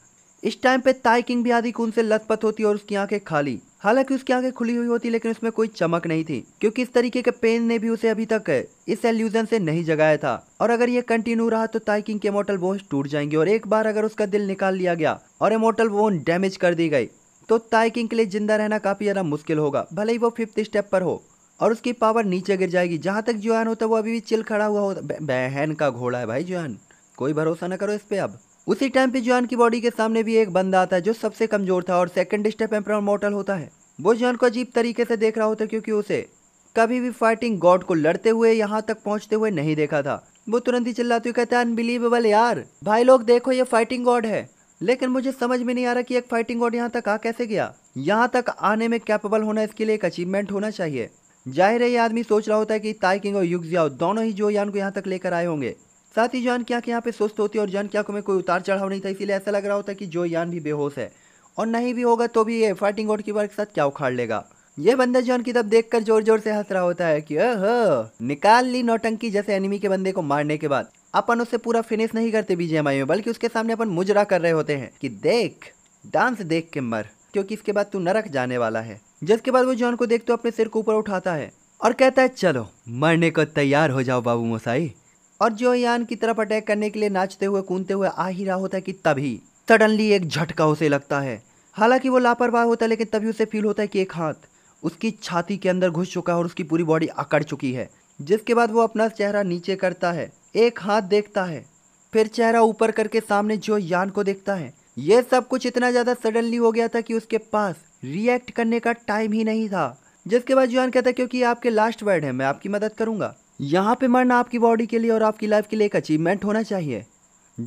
इस टाइम पे ताइकिंग भी आधी खून से लथपथ होती है और उसकी आंखें खाली हालांकि उसकी आंखें खुली हुई होती लेकिन उसमें कोई चमक नहीं थी क्योंकि इस तरीके के पेन ने भी उसे अभी तक इस एल्यूजन से नहीं जगाया था और अगर ये कंटिन्यू रहा तो ताइकिंग के मोटल बोन्स टूट जाएंगे और एक बार अगर उसका दिल निकाल लिया गया और इमोटल बोन डैमेज कर दी गई तो ताइकिंग के लिए जिंदा रहना काफ़ी ज़्यादा मुश्किल होगा भले ही वो फिफ्थ स्टेप पर हो और उसकी पावर नीचे गिर जाएगी जहां तक जुआन होता है वो अभी भी चिल खड़ा हुआ होता बहन का घोड़ा है भाई जोहन कोई भरोसा ना करो इस पे अब उसी टाइम पे जॉन की बॉडी के सामने भी एक बंदा आता है जो सबसे कमजोर था और सेकंड स्टेप एम्पर मोटल होता है वो जॉन को अजीब तरीके से देख रहा होता है क्योंकि उसे कभी भी फाइटिंग गॉड को लड़ते हुए यहाँ तक पहुँचते हुए नहीं देखा था वो तुरंत ही चिल्लाते हुए कहते हैं अनबिलीवेबल यार भाई लोग देखो ये फाइटिंग गॉड है लेकिन मुझे समझ में नहीं आ रहा कि एक फाइटिंग गॉड यहाँ तक आ कैसे गया यहाँ तक आने में कैपेबल होना इसके लिए एक अचीवमेंट होना चाहिए जाहिर है ये आदमी सोच रहा होता है कि ताइकिंग और युग दोनों ही जो यान को यहाँ तक लेकर आए होंगे साथ ही जान क्या कि यहाँ पे सुस्त होती है और जान क्या को में कोई उतार चढ़ाव नहीं था इसीलिए ऐसा लग रहा होता कि जो यान भी बेहोश है और नहीं भी होगा तो भी ये फाइटिंग की बार के साथ क्या उखाड़ लेगा ये बंदा जान की तब देखकर जोर जोर से हंस रहा होता है कि ओह निकाल ली नौटंकी जैसे एनिमी के बंदे को मारने के बाद अपन उसे पूरा फिनिश नहीं करते बीजेएमआई में बल्कि उसके सामने अपन मुजरा कर रहे होते हैं कि देख डांस देख के मर क्योंकि इसके बाद तू नरक जाने वाला है जिसके बाद वो जॉन को देख तो अपने सिर को ऊपर उठाता है और कहता है चलो मरने को तैयार हो जाओ बाबू मोसाई और जो यान की तरफ अटैक करने के लिए नाचते हुए कूदते हुए आ ही रहा होता है कि तभी सडनली एक झटका उसे लगता है हालांकि वो लापरवाह होता है लेकिन तभी उसे फील होता है कि एक हाथ उसकी छाती के अंदर घुस चुका है और उसकी पूरी बॉडी अकड़ चुकी है जिसके बाद वो अपना चेहरा नीचे करता है एक हाथ देखता है फिर चेहरा ऊपर करके सामने जो यान को देखता है ये सब कुछ इतना ज़्यादा सडनली हो गया था कि उसके पास रिएक्ट करने का टाइम ही नहीं था जिसके बाद जुआन कहता है क्योंकि आपके लास्ट वर्ड है मैं आपकी मदद करूंगा यहाँ पे मरना आपकी बॉडी के लिए और आपकी लाइफ के लिए एक अचीवमेंट होना चाहिए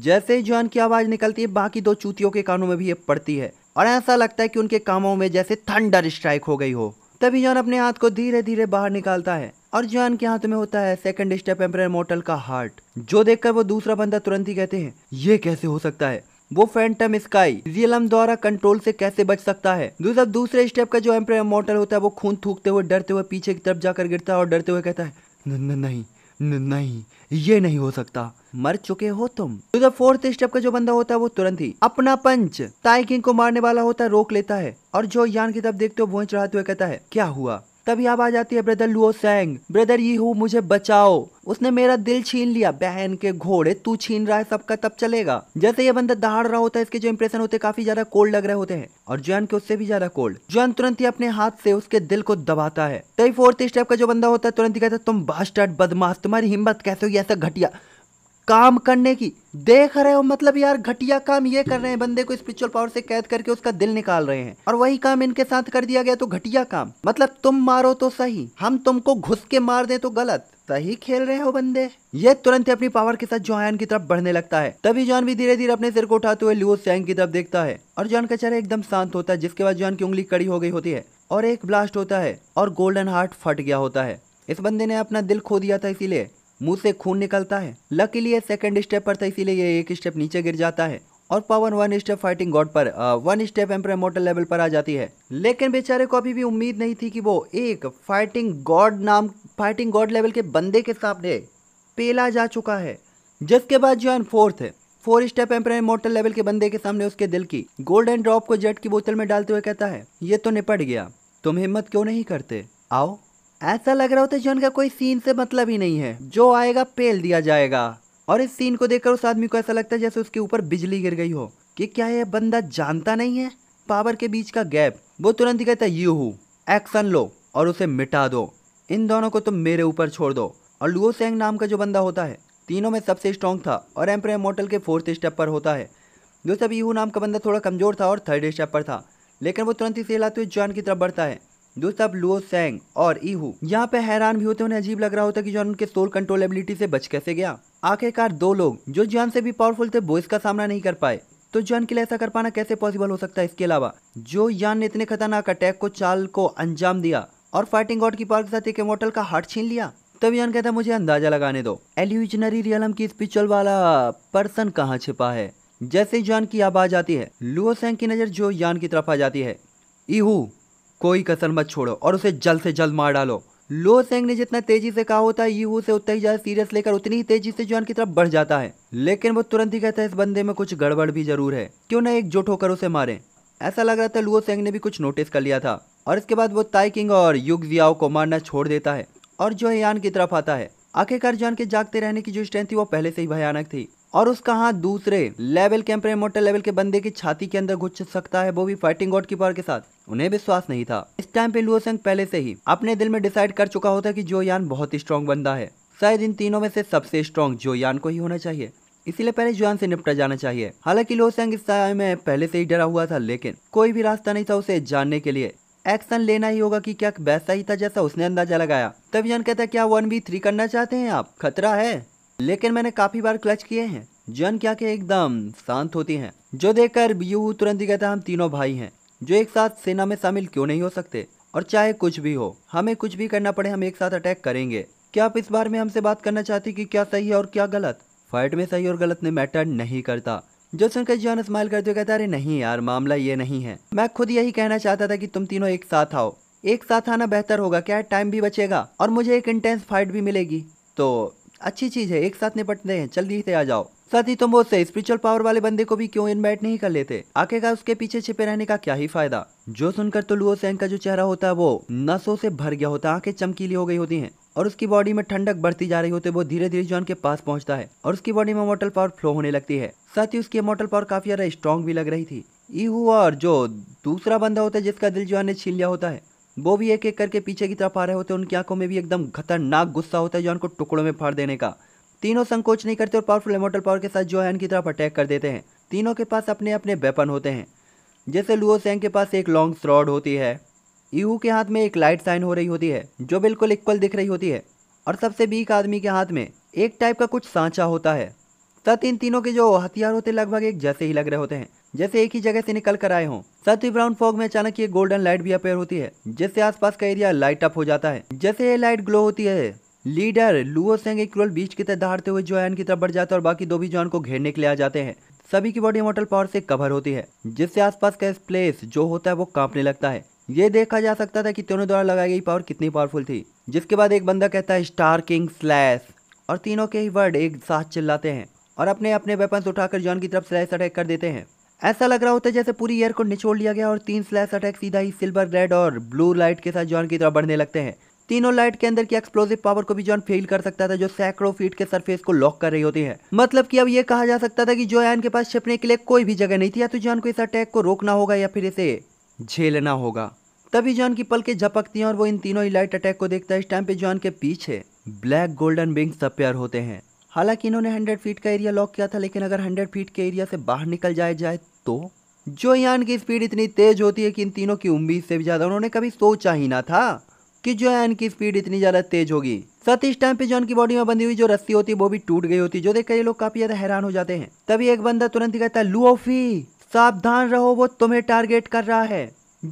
जैसे ही जॉन की आवाज़ निकलती है बाकी दो चूतियों के कानों में भी ये पड़ती है और ऐसा लगता है कि उनके कामों में जैसे थंडर स्ट्राइक हो गई हो तभी जॉन अपने हाथ को धीरे धीरे बाहर निकालता है और जॉन के हाथ में होता है सेकंड स्टेप एम्पर मोटल का हार्ट जो देखकर वो दूसरा बंदा तुरंत ही कहते हैं ये कैसे हो सकता है वो फैंटम स्काई रियलम द्वारा कंट्रोल से कैसे बच सकता है दूसरा दूसरे स्टेप का जो एम्पर मोटल होता है वो खून थूकते हुए डरते हुए पीछे की तरफ जाकर गिरता है और डरते हुए कहता है नहीं नहीं ये नहीं हो सकता मर चुके हो तुम तो फोर्थ स्टेप का जो बंदा होता है वो तुरंत ही अपना पंच ताइकिंग को मारने वाला होता है रोक लेता है और जो यान की तरफ देखते हो वो चढ़ाते हुए कहता है क्या हुआ तभी आवाज आती है ब्रदर लुओ सैंग ब्रदर ये हो मुझे बचाओ उसने मेरा दिल छीन लिया बहन के घोड़े तू छीन रहा है सबका तब चलेगा जैसे ये बंदा दहाड़ रहा होता है इसके जो इम्प्रेशन होते हैं काफी ज्यादा कोल्ड लग रहे होते हैं और जॉन के उससे भी ज्यादा कोल्ड जॉन तुरंत ही अपने हाथ से उसके दिल को दबाता है तभी फोर्थ स्टेप का जो बंदा होता है तुरंत ही कहता है तुम बास्टर्ड बदमाश तुम्हारी हिम्मत कैसे हो ऐसा घटिया काम करने की देख रहे हो मतलब यार घटिया काम ये कर रहे हैं बंदे को स्पिरिचुअल पावर से कैद करके उसका दिल निकाल रहे हैं और वही काम इनके साथ कर दिया गया तो घटिया काम मतलब तुम मारो तो सही हम तुमको घुस के मार दे तो गलत सही खेल रहे हो बंदे ये तुरंत ही अपनी पावर के साथ जोहान की तरफ बढ़ने लगता है तभी जॉन भी धीरे धीरे अपने सिर को उठाते हुए लियो सैंग की तरफ देखता है और जॉन का चेहरा एकदम शांत होता है जिसके बाद जॉन की उंगली कड़ी हो गई होती है और एक ब्लास्ट होता है और गोल्डन हार्ट फट गया होता है इस बंदे ने अपना दिल खो दिया था इसीलिए मुंह से खून निकलता है लकीली ये सेकंड स्टेप पर था इसीलिए ये एक स्टेप नीचे गिर जाता है और पवन वन स्टेप फाइटिंग गॉड पर one step emperor mortal level पर आ जाती है लेकिन बेचारे को अभी भी उम्मीद नहीं थी कि वो एक फाइटिंग गॉड नाम फाइटिंग गॉड लेवल के बंदे के सामने पेला जा चुका है जिसके बाद जो एन फोर्थ है four step emperor mortal level के बंदे के सामने उसके दिल की गोल्डन ड्रॉप को जेट की बोतल में डालते हुए कहता है ये तो निपट गया तुम हिम्मत क्यों नहीं करते आओ ऐसा लग रहा होता है जॉन का कोई सीन से मतलब ही नहीं है जो आएगा पेल दिया जाएगा और इस सीन को देखकर उस आदमी को ऐसा लगता है जैसे उसके ऊपर बिजली गिर गई हो कि क्या यह बंदा जानता नहीं है पावर के बीच का गैप वो तुरंत ही कहता है यू हूँ एक्शन लो और उसे मिटा दो इन दोनों को तुम मेरे ऊपर छोड़ दो और लुओ सेंग नाम का जो बंदा होता है तीनों में सबसे स्ट्रॉन्ग था और एम्प्रे मोटल के फोर्थ स्टेप पर होता है जो सब यू नाम का बंदा थोड़ा कमजोर था और थर्ड स्टेप पर था लेकिन वो तुरंत ही सेलाते हुए जॉन की तरफ बढ़ता है जो सब लुओ सेंग और ईहू यहाँ पे हैरान भी होते उन्हें अजीब लग रहा होता कि जॉन उनके सोल कंट्रोलेबिलिटी से बच कैसे गया आखिरकार दो लोग जो जॉन से भी पावरफुल थे वो इसका सामना नहीं कर पाए तो जॉन के लिए ऐसा कर पाना कैसे पॉसिबल हो सकता है इसके अलावा जो यान ने इतने खतरनाक अटैक को चाल को अंजाम दिया और फाइटिंग गॉड की पावर के साथ एक इमोटल का हार्ट छीन लिया तब यान कहता मुझे अंदाजा लगाने दो एल्यूजनरी रियलम की स्पिरिचुअल वाला पर्सन कहाँ छिपा है जैसे जॉन की आवाज आती है सेंग की नजर जो यान की तरफ आ जाती है इहू कोई कसर मत छोड़ो और उसे जल्द से जल्द मार डालो लो सेंग ने जितना तेजी से कहा होता है यू से उतना ही ज्यादा सीरियस लेकर उतनी ही तेजी से जॉन की तरफ बढ़ जाता है लेकिन वो तुरंत ही कहता है इस बंदे में कुछ गड़बड़ भी जरूर है क्यों ना एकजुट होकर उसे मारे ऐसा लग रहा था लुओ सेंग ने भी कुछ नोटिस कर लिया था और इसके बाद वो ताइकिंग और युग जियाओ को मारना छोड़ देता है और जो यान की तरफ आता है आखिरकार जॉन के जागते रहने की जो स्ट्रेंथ थी वो पहले से ही भयानक थी और उसका हाथ दूसरे लेवल के एम्पर लेवल के बंदे की छाती के अंदर घुस सकता है वो भी फाइटिंग गॉड की पावर के साथ उन्हें विश्वास नहीं था इस टाइम पे लुओसेंग पहले से ही अपने दिल में डिसाइड कर चुका होता कि जो यान बहुत ही स्ट्रॉन्ग बंदा है शायद इन तीनों में से सबसे स्ट्रॉन्ग जो यान को ही होना चाहिए इसीलिए पहले जुआन से निपटा जाना चाहिए हालांकि लोसेंग इस समय में पहले से ही डरा हुआ था लेकिन कोई भी रास्ता नहीं था उसे जानने के लिए एक्शन लेना ही होगा कि क्या वैसा ही था जैसा उसने अंदाजा लगाया तब जान कहता क्या वन बी थ्री करना चाहते हैं आप खतरा है लेकिन मैंने काफ़ी बार क्लच किए हैं जन क्या के एकदम शांत होती हैं जो देखकर बीयू तुरंत ही कहता हम तीनों भाई हैं जो एक साथ सेना में शामिल क्यों नहीं हो सकते और चाहे कुछ भी हो हमें कुछ भी करना पड़े हम एक साथ अटैक करेंगे क्या आप इस बार में हमसे बात करना चाहती कि क्या सही है और क्या गलत फाइट में सही और गलत ने मैटर नहीं करता जो सुनकर जॉन स्माइल करते हुए कहता अरे नहीं यार मामला ये नहीं है मैं खुद यही कहना चाहता था कि तुम तीनों एक साथ आओ एक साथ आना बेहतर होगा क्या टाइम भी बचेगा और मुझे एक इंटेंस फाइट भी मिलेगी तो अच्छी चीज़ है एक साथ निपटते हैं जल्दी से आ जाओ साथ ही तुम तो उससे स्पिरिचुअल पावर वाले बंदे को भी क्यों इनवाइट नहीं कर लेते आखिरकार उसके पीछे छिपे रहने का क्या ही फायदा जो सुनकर तो लुओ सैंग का जो चेहरा होता है वो नसों से भर गया होता है आंखें चमकीली हो गई होती हैं और उसकी बॉडी में ठंडक बढ़ती जा रही होती है वो धीरे धीरे जॉन के पास पहुंचता है और उसकी बॉडी में मोटल पावर फ्लो होने लगती है साथ ही उसकी मोटल पावर काफी ज्यादा स्ट्रॉन्ग भी लग रही थी ई हुआ और जो दूसरा बंदा होता है जिसका दिल जॉन ने छीन लिया होता है वो भी एक एक करके पीछे की तरफ आ रहे होते हैं उनकी आंखों में भी एकदम खतरनाक गुस्सा होता है जो उनको टुकड़ों में फाड़ देने का तीनों संकोच नहीं करते और पावरफुल इमोटल पावर के साथ जो है तरफ अटैक कर देते हैं तीनों के पास अपने अपने वेपन होते हैं जैसे लुओ सेंग के पास एक लॉन्ग स्रॉड होती है यू के हाथ में एक लाइट साइन हो रही होती है जो बिल्कुल इक्वल दिख रही होती है और सबसे बीक आदमी के हाथ में एक टाइप का कुछ सांचा होता है तथा इन तीनों के जो हथियार होते लगभग एक जैसे ही लग रहे होते हैं जैसे एक ही जगह से निकल कर आए हों साथ ही ब्राउन फॉग में अचानक ये गोल्डन लाइट भी अपेयर होती है जिससे आसपास का एरिया लाइट अप हो जाता है जैसे ये लाइट ग्लो होती है लीडर लुओ सेंग एक बीच की तरह दहाड़ते हुए जो की तरफ बढ़ जाता है और बाकी दो भी जोहन को घेरने के लिए आ जाते हैं सभी की बॉडी मोटल पावर से कवर होती है जिससे आसपास का प्लेस जो होता है वो कांपने लगता है ये देखा जा सकता था कि तीनों द्वारा लगाई गई पावर कितनी पावरफुल थी जिसके बाद एक बंदा कहता है स्टार किंग स्लैश और तीनों के ही वर्ड एक साथ चिल्लाते हैं और अपने अपने वेपन्स उठाकर जॉन की तरफ स्लैश अटैक कर देते हैं ऐसा लग रहा होता है जैसे पूरी एयर को निचोड़ लिया गया और तीन स्लैश अटैक सीधा ही सिल्वर रेड और ब्लू लाइट के साथ जॉन की तरफ बढ़ने लगते हैं तीनों लाइट के अंदर की एक्सप्लोसिव पावर को भी जॉन फेल कर सकता था जो सैकड़ों फीट के सरफेस को लॉक कर रही होती है मतलब कि अब यह कहा जा सकता था कि जो के पास छिपने के लिए कोई भी जगह नहीं थी या तो जॉन को इस अटैक को रोकना होगा या फिर इसे झेलना होगा तभी जॉन की पलके झपकती हैं और वो इन तीनों ही लाइट अटैक को देखता है इस टाइम पे जॉन के पीछे ब्लैक गोल्डन विंग्स अपेयर होते हैं हालांकि इन्होंने हंड्रेड फीट का एरिया लॉक किया था लेकिन अगर हंड्रेड फीट के एरिया से बाहर निकल जाए जाए तो जो यान की स्पीड इतनी तेज होती है कि इन तीनों की उम्मीद से भी ज़्यादा उन्होंने कभी सोचा ही ना था कि यान की स्पीड इतनी ज़्यादा तेज होगी साथ इस टाइम पे जॉन की बॉडी में बंधी हुई जो रस्सी होती है वो भी टूट गई होती है जो देख कर ये लोग काफी ज्यादा हैरान हो जाते हैं तभी एक बंदा तुरंत ही कहता है लुओफी सावधान रहो वो तुम्हें टारगेट कर रहा है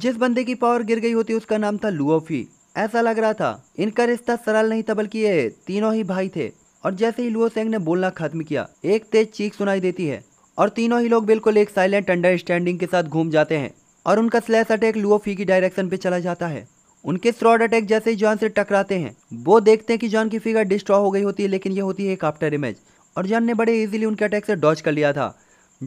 जिस बंदे की पावर गिर गई होती उसका नाम था लुओफी ऐसा लग रहा था इनका रिश्ता सरल नहीं था बल्कि ये तीनों ही भाई थे और जैसे ही लुओ सेंग ने बोलना खत्म किया एक तेज चीख सुनाई देती है और तीनों ही लोग बिल्कुल एक साइलेंट अंडरस्टैंडिंग के साथ घूम जाते हैं और उनका स्लैश अटैक लुओफी की डायरेक्शन पे चला जाता है उनके स्रॉड अटैक जैसे ही जॉन से टकराते हैं वो देखते हैं कि जॉन की फिगर डिस्ट्रॉ हो गई होती है लेकिन ये होती है एक आफ्टर इमेज और जॉन ने बड़े इजीली उनके अटैक से डॉच कर लिया था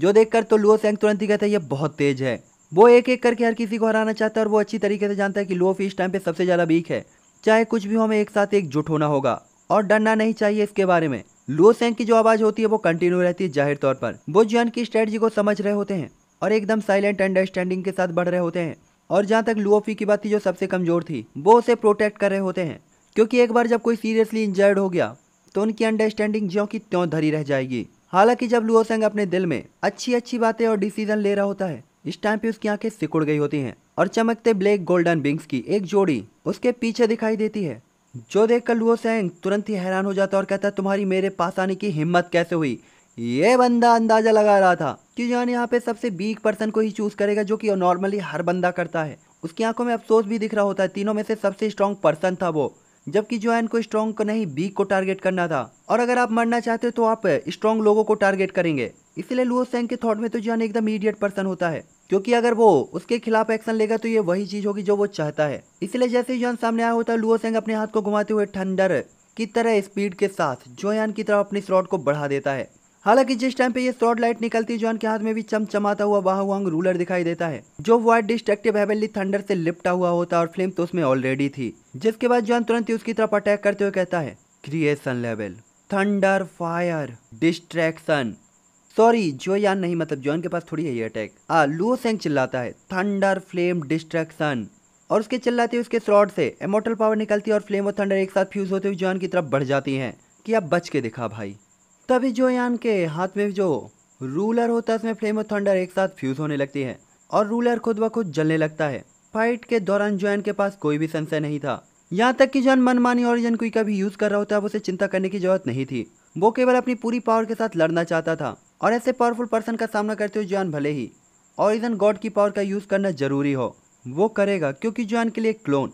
जो देखकर तो लुओ सेंग तुरंत ही कहता है ये बहुत तेज है वो एक एक करके हर किसी को हराना चाहता है और वो अच्छी तरीके से जानता है कि लुओफी इस टाइम पे सबसे ज़्यादा वीक है चाहे कुछ भी हो हमें एक साथ एकजुट होना होगा और डरना नहीं चाहिए इसके बारे में लो सेंग की जो आवाज़ होती है वो कंटिन्यू रहती है जाहिर तौर पर वो जियान की स्ट्रेटजी को समझ रहे होते हैं और एकदम साइलेंट अंडरस्टैंडिंग के साथ बढ़ रहे होते हैं और जहाँ तक लुओफी की बात थी जो सबसे कमज़ोर थी वो उसे प्रोटेक्ट कर रहे होते हैं क्योंकि एक बार जब कोई सीरियसली इंजर्ड हो गया तो उनकी अंडरस्टैंडिंग ज्यो की त्यों धरी रह जाएगी हालांकि जब सेंग अपने दिल में अच्छी अच्छी बातें और डिसीजन ले रहा होता है इस टाइम पे उसकी आंखें सिकुड़ गई होती हैं और चमकते ब्लैक गोल्डन बिंग्स की एक जोड़ी उसके पीछे दिखाई देती है जो देख कर लुओ सैंग तुरंत ही हैरान हो जाता और कहता है तुम्हारी मेरे पास आने की हिम्मत कैसे हुई ये बंदा अंदाजा लगा रहा था कि जान यहाँ पे सबसे वीक पर्सन को ही चूज करेगा जो कि नॉर्मली हर बंदा करता है उसकी आंखों में अफसोस भी दिख रहा होता है तीनों में से सबसे स्ट्रॉन्ग पर्सन था वो जबकि जोएन को स्ट्रॉन्ग को नहीं बीक को टारगेट करना था और अगर आप मरना चाहते हो तो आप स्ट्रॉन्ग लोगों को टारगेट करेंगे इसलिए लुओ सैंग के थॉट में तो जान एकदम मीडिएट पर्सन होता है क्योंकि अगर वो उसके खिलाफ एक्शन लेगा तो ये वही चीज़ होगी जो वो चाहता है इसलिए जैसे ही सामने आया होता है लुओ सेंग अपने हाथ को घुमाते हुए ठंडर की तरह स्पीड के साथ जोयान की तरफ अपनी स्लॉट को बढ़ा देता है हालांकि जिस टाइम पे ये स्लॉट लाइट निकलती है जॉन के हाथ में भी चमचमाता हुआ वाहुआंग रूलर दिखाई देता है जो वाइट डिस्ट्रक्टिव हेवेनली थंडर से लिपटा हुआ होता और फ्लेम तो उसमें ऑलरेडी थी जिसके बाद जॉन तुरंत ही उसकी तरफ अटैक करते हुए कहता है creation level thunder fire destruction sorry जो यान नहीं मतलब जॉन के पास थोड़ी है ये अटैक आ लुओ सेंग चिल्लाता है थंडर फ्लेम डिस्ट्रक्शन और उसके चिल्लाते हुए उसके स्रॉड से एमोटल पावर निकलती है और फ्लेम और थंडर एक साथ फ्यूज होते हुए जॉन की तरफ बढ़ जाती हैं कि आप बच के दिखा भाई तभी जो यान के हाथ में जो रूलर होता है उसमें फ्लेम और थंडर एक साथ फ्यूज होने लगती है और रूलर खुद ब खुद जलने लगता है फाइट के दौरान जॉन के पास कोई भी संशय नहीं था यहाँ तक कि जॉन मनमानी ऑरिजन कोई का भी यूज़ कर रहा होता है उसे चिंता करने की जरूरत नहीं थी वो केवल अपनी पूरी पावर के साथ लड़ना चाहता था और ऐसे पावरफुल पर्सन का सामना करते हुए जॉन भले ही ऑरिजन गॉड की पावर का यूज़ करना जरूरी हो वो करेगा क्योंकि जॉन के लिए क्लोन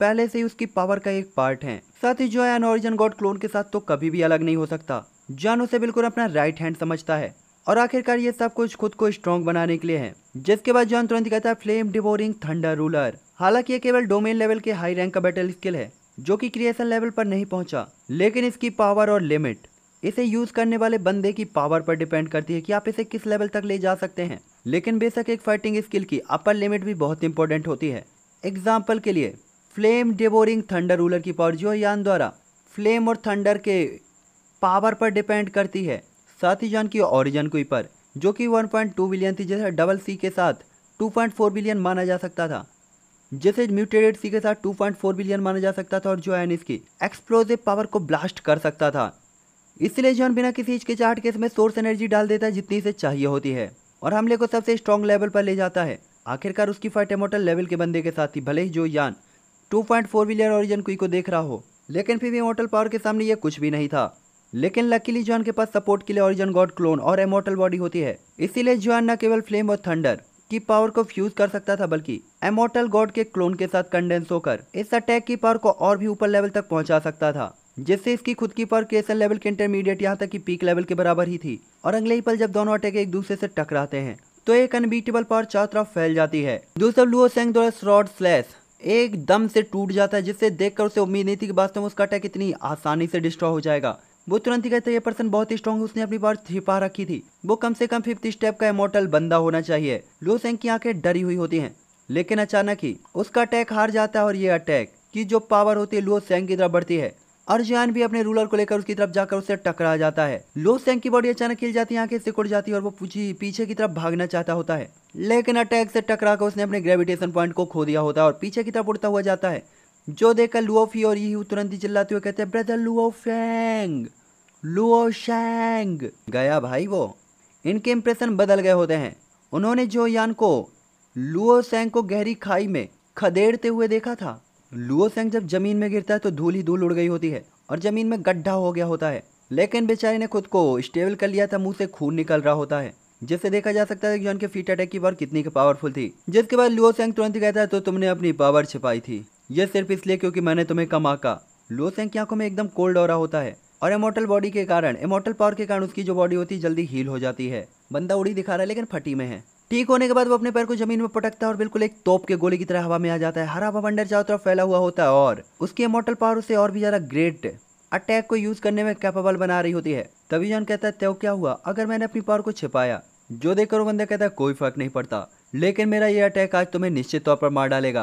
पहले से ही उसकी पावर का एक पार्ट है साथ ही जॉन ऑरिजन गॉड क्लोन के साथ तो कभी भी अलग नहीं हो सकता जॉन उसे बिल्कुल अपना राइट हैंड समझता है और आखिरकार ये सब कुछ खुद को स्ट्रॉन्ग बनाने के लिए है जिसके बाद जॉन तुरंत कहता है फ्लेम डिवोरिंग थंडर रूलर हालांकि ये केवल डोमेन लेवल के हाई रैंक का बैटल स्किल है जो कि क्रिएशन लेवल पर नहीं पहुंचा लेकिन इसकी पावर और लिमिट इसे यूज़ करने वाले बंदे की पावर पर डिपेंड करती है कि आप इसे किस लेवल तक ले जा सकते हैं लेकिन बेशक एक फाइटिंग स्किल की अपर लिमिट भी बहुत इंपॉर्टेंट होती है एग्जाम्पल के लिए फ्लेम डेबोरिंग थंडर रूलर की पावर जो यान द्वारा फ्लेम और थंडर के पावर पर डिपेंड करती है साथ ही जान की ओरिजन कोई पर जो कि 1.2 बिलियन थी जैसे डबल सी के साथ 2.4 बिलियन माना जा सकता था जैसे म्यूटेटेड सी के साथ 2.4 बिलियन माना जा सकता था और जो एन इसकी एक्सप्लोजिव पावर को ब्लास्ट कर सकता था इसलिए जॉन बिना किसी हिचकिचाहट के इसमें सोर्स एनर्जी डाल देता है जितनी इसे चाहिए होती है और हमले को सबसे स्ट्रॉन्ग लेवल पर ले जाता है आखिरकार उसकी फाइट इमोटल लेवल के बंदे के साथ ही भले ही जो यान 2.4 व्हीलर ओरिजन क्वी को देख रहा हो लेकिन फिर भी इमोटल पावर के सामने यह कुछ भी नहीं था लेकिन लकीली जॉन के पास सपोर्ट के लिए ऑरिजन गॉड क्लोन और एमोटल बॉडी होती है इसीलिए जॉन न केवल फ्लेम और थंडर की पावर को फ्यूज कर सकता था बल्कि एमोटल गॉड के क्लोन के साथ कंडेंस होकर इस अटैक की पावर को और भी ऊपर लेवल तक पहुंचा सकता था जिससे इसकी खुद की पर केसल लेवल के इंटरमीडिएट यहाँ तक कि पीक लेवल के बराबर ही थी और अगले ही पल जब दोनों अटैक एक दूसरे से टकराते हैं तो एक अनबीटेबल पावर चार तरफ फैल जाती है दूसरा लुओ सेंग द्वारा स्रॉड स्लैश एकदम से टूट जाता है जिससे देखकर उसे उम्मीद नहीं थी कि वास्तव में उसका अटैक इतनी आसानी से डिस्ट्रॉय हो जाएगा वो तुरंत ही कहते ये पर्सन बहुत ही स्ट्रॉन्ग उसने अपनी बार छिपा रखी थी वो कम से कम फिफ्थ स्टेप का इमोटल बंदा होना चाहिए लो सेंग की आंखें डरी हुई होती हैं लेकिन अचानक ही उसका अटैक हार जाता है और ये अटैक की जो पावर होती है लो सेंग की तरफ बढ़ती है अर्जियान भी अपने रूलर को लेकर उसकी तरफ जाकर उससे टकरा जाता है लो सैंग की बॉडी अचानक खिल जाती है आंखें सिकुड़ जाती है और वो पूछी पीछे की तरफ भागना चाहता होता है लेकिन अटैक से टकरा कर उसने अपने ग्रेविटेशन पॉइंट को खो दिया होता है और पीछे की तरफ उड़ता हुआ जाता है जो देखकर लुओफी और यही तुरंत ही चिल्लाते हुए कहते हैं brother Luo Fang Luo Shang गया भाई वो इनके इम्प्रेशन बदल गए होते हैं उन्होंने जो यान को लुओ सैंग को गहरी खाई में खदेड़ते हुए देखा था लुओसेंग जब जमीन में गिरता है तो धूल ही धूल उड़ गई होती है और जमीन में गड्ढा हो गया होता है लेकिन बेचारे ने खुद को स्टेबल कर लिया था मुंह से खून निकल रहा होता है जिससे देखा जा सकता है कि उनके फीट अटैक की पावर कितनी पावरफुल थी जिसके बाद लुओसेंग तुरंत कहता है तो तुमने अपनी पावर छिपाई थी यह सिर्फ इसलिए क्योंकि मैंने तुम्हें कम आका लुओसेंग की आंखों में एकदम कोल्ड हो रहा होता है और इमोटल बॉडी के कारण इमोटल पावर के कारण उसकी जो बॉडी होती है जल्दी हील हो जाती है बंदा उड़ी दिखा रहा है लेकिन फटी में है ठीक होने के बाद वो अपने पैर को जमीन में पटकता है और बिल्कुल एक तोप के गोले की तरह हवा में आ जाता है हरा बवंडर चारों तरफ फैला हुआ होता है और उसकी मोटल पावर उसे और भी ज्यादा ग्रेट अटैक को यूज करने में कैपेबल बना रही होती है तभी जॉन कहता है त्यो क्या हुआ अगर मैंने अपनी पावर को छिपाया जो देखकर वो बंदा कहता है कोई फर्क नहीं पड़ता लेकिन मेरा ये अटैक आज तुम्हें निश्चित तौर पर मार डालेगा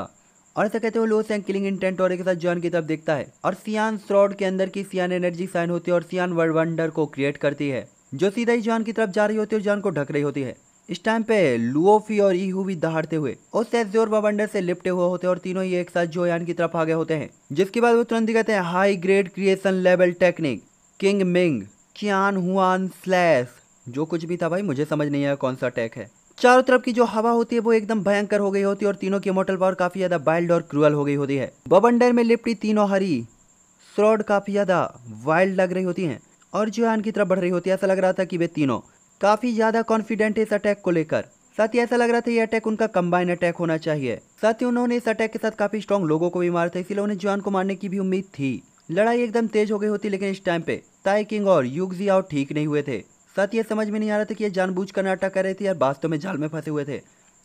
और ऐसा कहते हुए लो सैंग किलिंग इंटेंट और एक साथ जॉन की तरफ देखता है और सियान स्रॉड के अंदर की सियान एनर्जी साइन होती है और सियान वर्ल्ड वंडर को क्रिएट करती है जो सीधा ही जॉन की तरफ जा रही होती है और जॉन को ढक रही होती है इस टाइम पे लुओफी और ईहू भी दहाड़ते हुए और सेजोर बवंडर से लिपटे हुए होते हैं और तीनों ही एक साथ जोयान की तरफ आगे होते हैं जिसके बाद वो तुरंत ही कहते हैं high grade creation level technique Qing Ming Qian Huan slash जो कुछ भी था भाई मुझे समझ नहीं आया कौन सा अटैक है चारों तरफ की जो हवा होती है वो एकदम भयंकर हो गई होती है और तीनों की मोटल पावर काफी ज्यादा वाइल्ड और क्रूअल हो गई होती है बबंडर में लिपटी तीनों हरी स्रॉड काफी ज्यादा वाइल्ड लग रही होती हैं और जुआन की तरफ बढ़ रही होती है ऐसा लग रहा था कि वे तीनों काफ़ी ज़्यादा कॉन्फिडेंट है इस अटैक को लेकर साथ ही ऐसा लग रहा था ये अटैक उनका कंबाइन अटैक होना चाहिए साथ ही उन्होंने इस अटैक के साथ काफ़ी स्ट्रॉन्ग लोगों को भी मारा था इसलिए उन्हें जॉन को मारने की भी उम्मीद थी लड़ाई एकदम तेज हो गई होती लेकिन इस टाइम पे ताई किंग और युग जियाओ ठीक नहीं हुए थे साथ ये समझ में नहीं आ रहा था कि ये जानबूझ नाटक कर रहे थे और वास्तव में जाल में फंसे हुए थे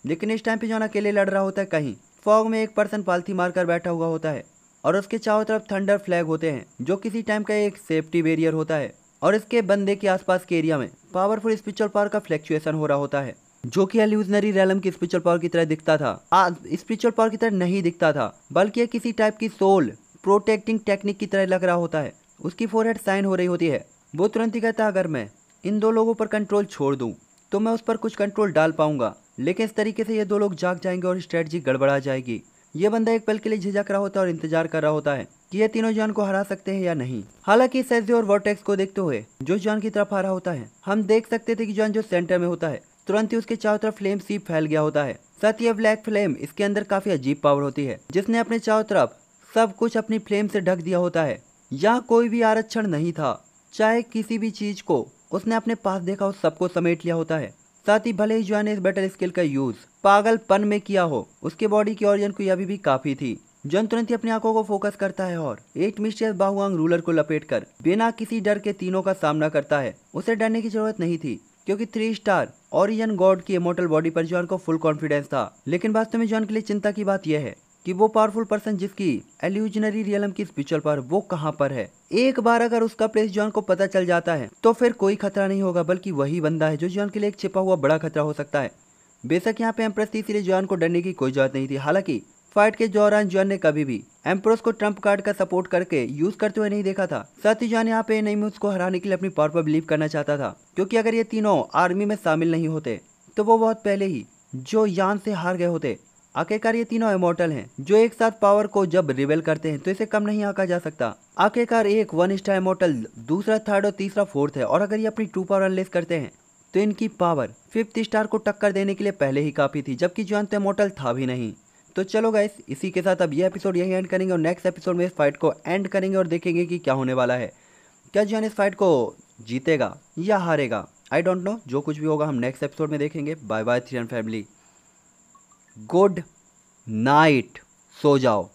लेकिन इस टाइम पे जो अकेले लड़ रहा होता है कहीं फॉग में एक पर्सन पालथी मारकर बैठा हुआ होता है और उसके चारों तरफ थंडर फ्लैग होते हैं जो किसी टाइम का एक सेफ्टी बेरियर होता है और इसके बंदे के आसपास के एरिया में पावरफुल स्पिरिचुअल पावर का फ्लैक्चुएशन हो रहा होता है जो कि एल्यूजनरी रैलम की स्पिरिचुअल पावर की तरह दिखता था स्पिरिचुअल पावर की तरह नहीं दिखता था बल्कि यह किसी टाइप की सोल प्रोटेक्टिंग टेक्निक की तरह लग रहा होता है उसकी फोरहेड साइन हो रही होती है वो तुरंत ही कहता अगर मैं इन दो लोगों पर कंट्रोल छोड़ दूँ तो मैं उस पर कुछ कंट्रोल डाल पाऊंगा लेकिन इस तरीके से ये दो लोग जाग जाएंगे और स्ट्रेटजी गड़बड़ा जाएगी ये बंदा एक पल के लिए झिझक रहा होता है और इंतजार कर रहा होता है कि ये तीनों जान को हरा सकते हैं या नहीं हालांकि सेजो और वोटेक्स को देखते हुए जो जान की तरफ आ रहा होता है हम देख सकते थे कि जान जो सेंटर में होता है तुरंत ही उसके चारों तरफ फ्लेम सी फैल गया होता है साथ ही ब्लैक फ्लेम इसके अंदर काफी अजीब पावर होती है जिसने अपने चारों तरफ सब कुछ अपनी फ्लेम से ढक दिया होता है यहाँ कोई भी आरक्षण नहीं था चाहे किसी भी चीज को उसने अपने पास देखा और सबको समेट लिया होता है साथ ही भले ही जॉन ने इस बैटल स्किल का यूज पागलपन में किया हो उसके बॉडी की ओरियन को अभी भी काफी थी जन तुरंत ही अपनी आंखों को फोकस करता है और एक मिस्टर बाहुआंग रूलर को लपेट कर बिना किसी डर के तीनों का सामना करता है उसे डरने की जरूरत नहीं थी क्योंकि थ्री स्टार ओरिजन गॉड की इमोटल बॉडी पर जॉन को फुल कॉन्फिडेंस था लेकिन वास्तव में जॉन के लिए चिंता की बात यह है कि वो पावरफुल पर्सन जिसकी एल्यूजनरी रियलम की स्पिरिचुअल पर वो कहाँ पर है एक बार अगर उसका प्लेस जॉन को पता चल जाता है तो फिर कोई खतरा नहीं होगा बल्कि वही बंदा है जो जॉन के लिए एक छिपा हुआ बड़ा खतरा हो सकता है बेशक यहाँ पे एम्प्रेस थी इसलिए जॉन को डरने की कोई जरूरत नहीं थी हालांकि फाइट के दौरान जॉन ने कभी भी एम्प्रोस को ट्रंप कार्ड का सपोर्ट करके यूज करते हुए नहीं देखा था साथ ही जॉन यहाँ पे नेम्यूज उसको हराने के लिए अपनी पावर पर बिलीव करना चाहता था क्योंकि अगर ये तीनों आर्मी में शामिल नहीं होते तो वो बहुत पहले ही जो यान से हार गए होते आखिरकार ये तीनों इमोटल हैं जो एक साथ पावर को जब रिवेल करते हैं तो इसे कम नहीं आका जा सकता आखिरकार एक वन स्टार इमोटल दूसरा थर्ड और तीसरा फोर्थ है और अगर ये अपनी टू पावर अनलेस करते हैं तो इनकी पावर फिफ्थ स्टार को टक्कर देने के लिए पहले ही काफ़ी थी जबकि जो अंत इमोर्टल था भी नहीं तो चलो गाइस इसी के साथ अब ये एपिसोड यही एंड करेंगे और नेक्स्ट एपिसोड में इस फाइट को एंड करेंगे और देखेंगे कि क्या होने वाला है क्या जो इस फाइट को जीतेगा या हारेगा आई डोंट नो जो कुछ भी होगा हम नेक्स्ट एपिसोड में देखेंगे bye bye three and family good night सो जाओ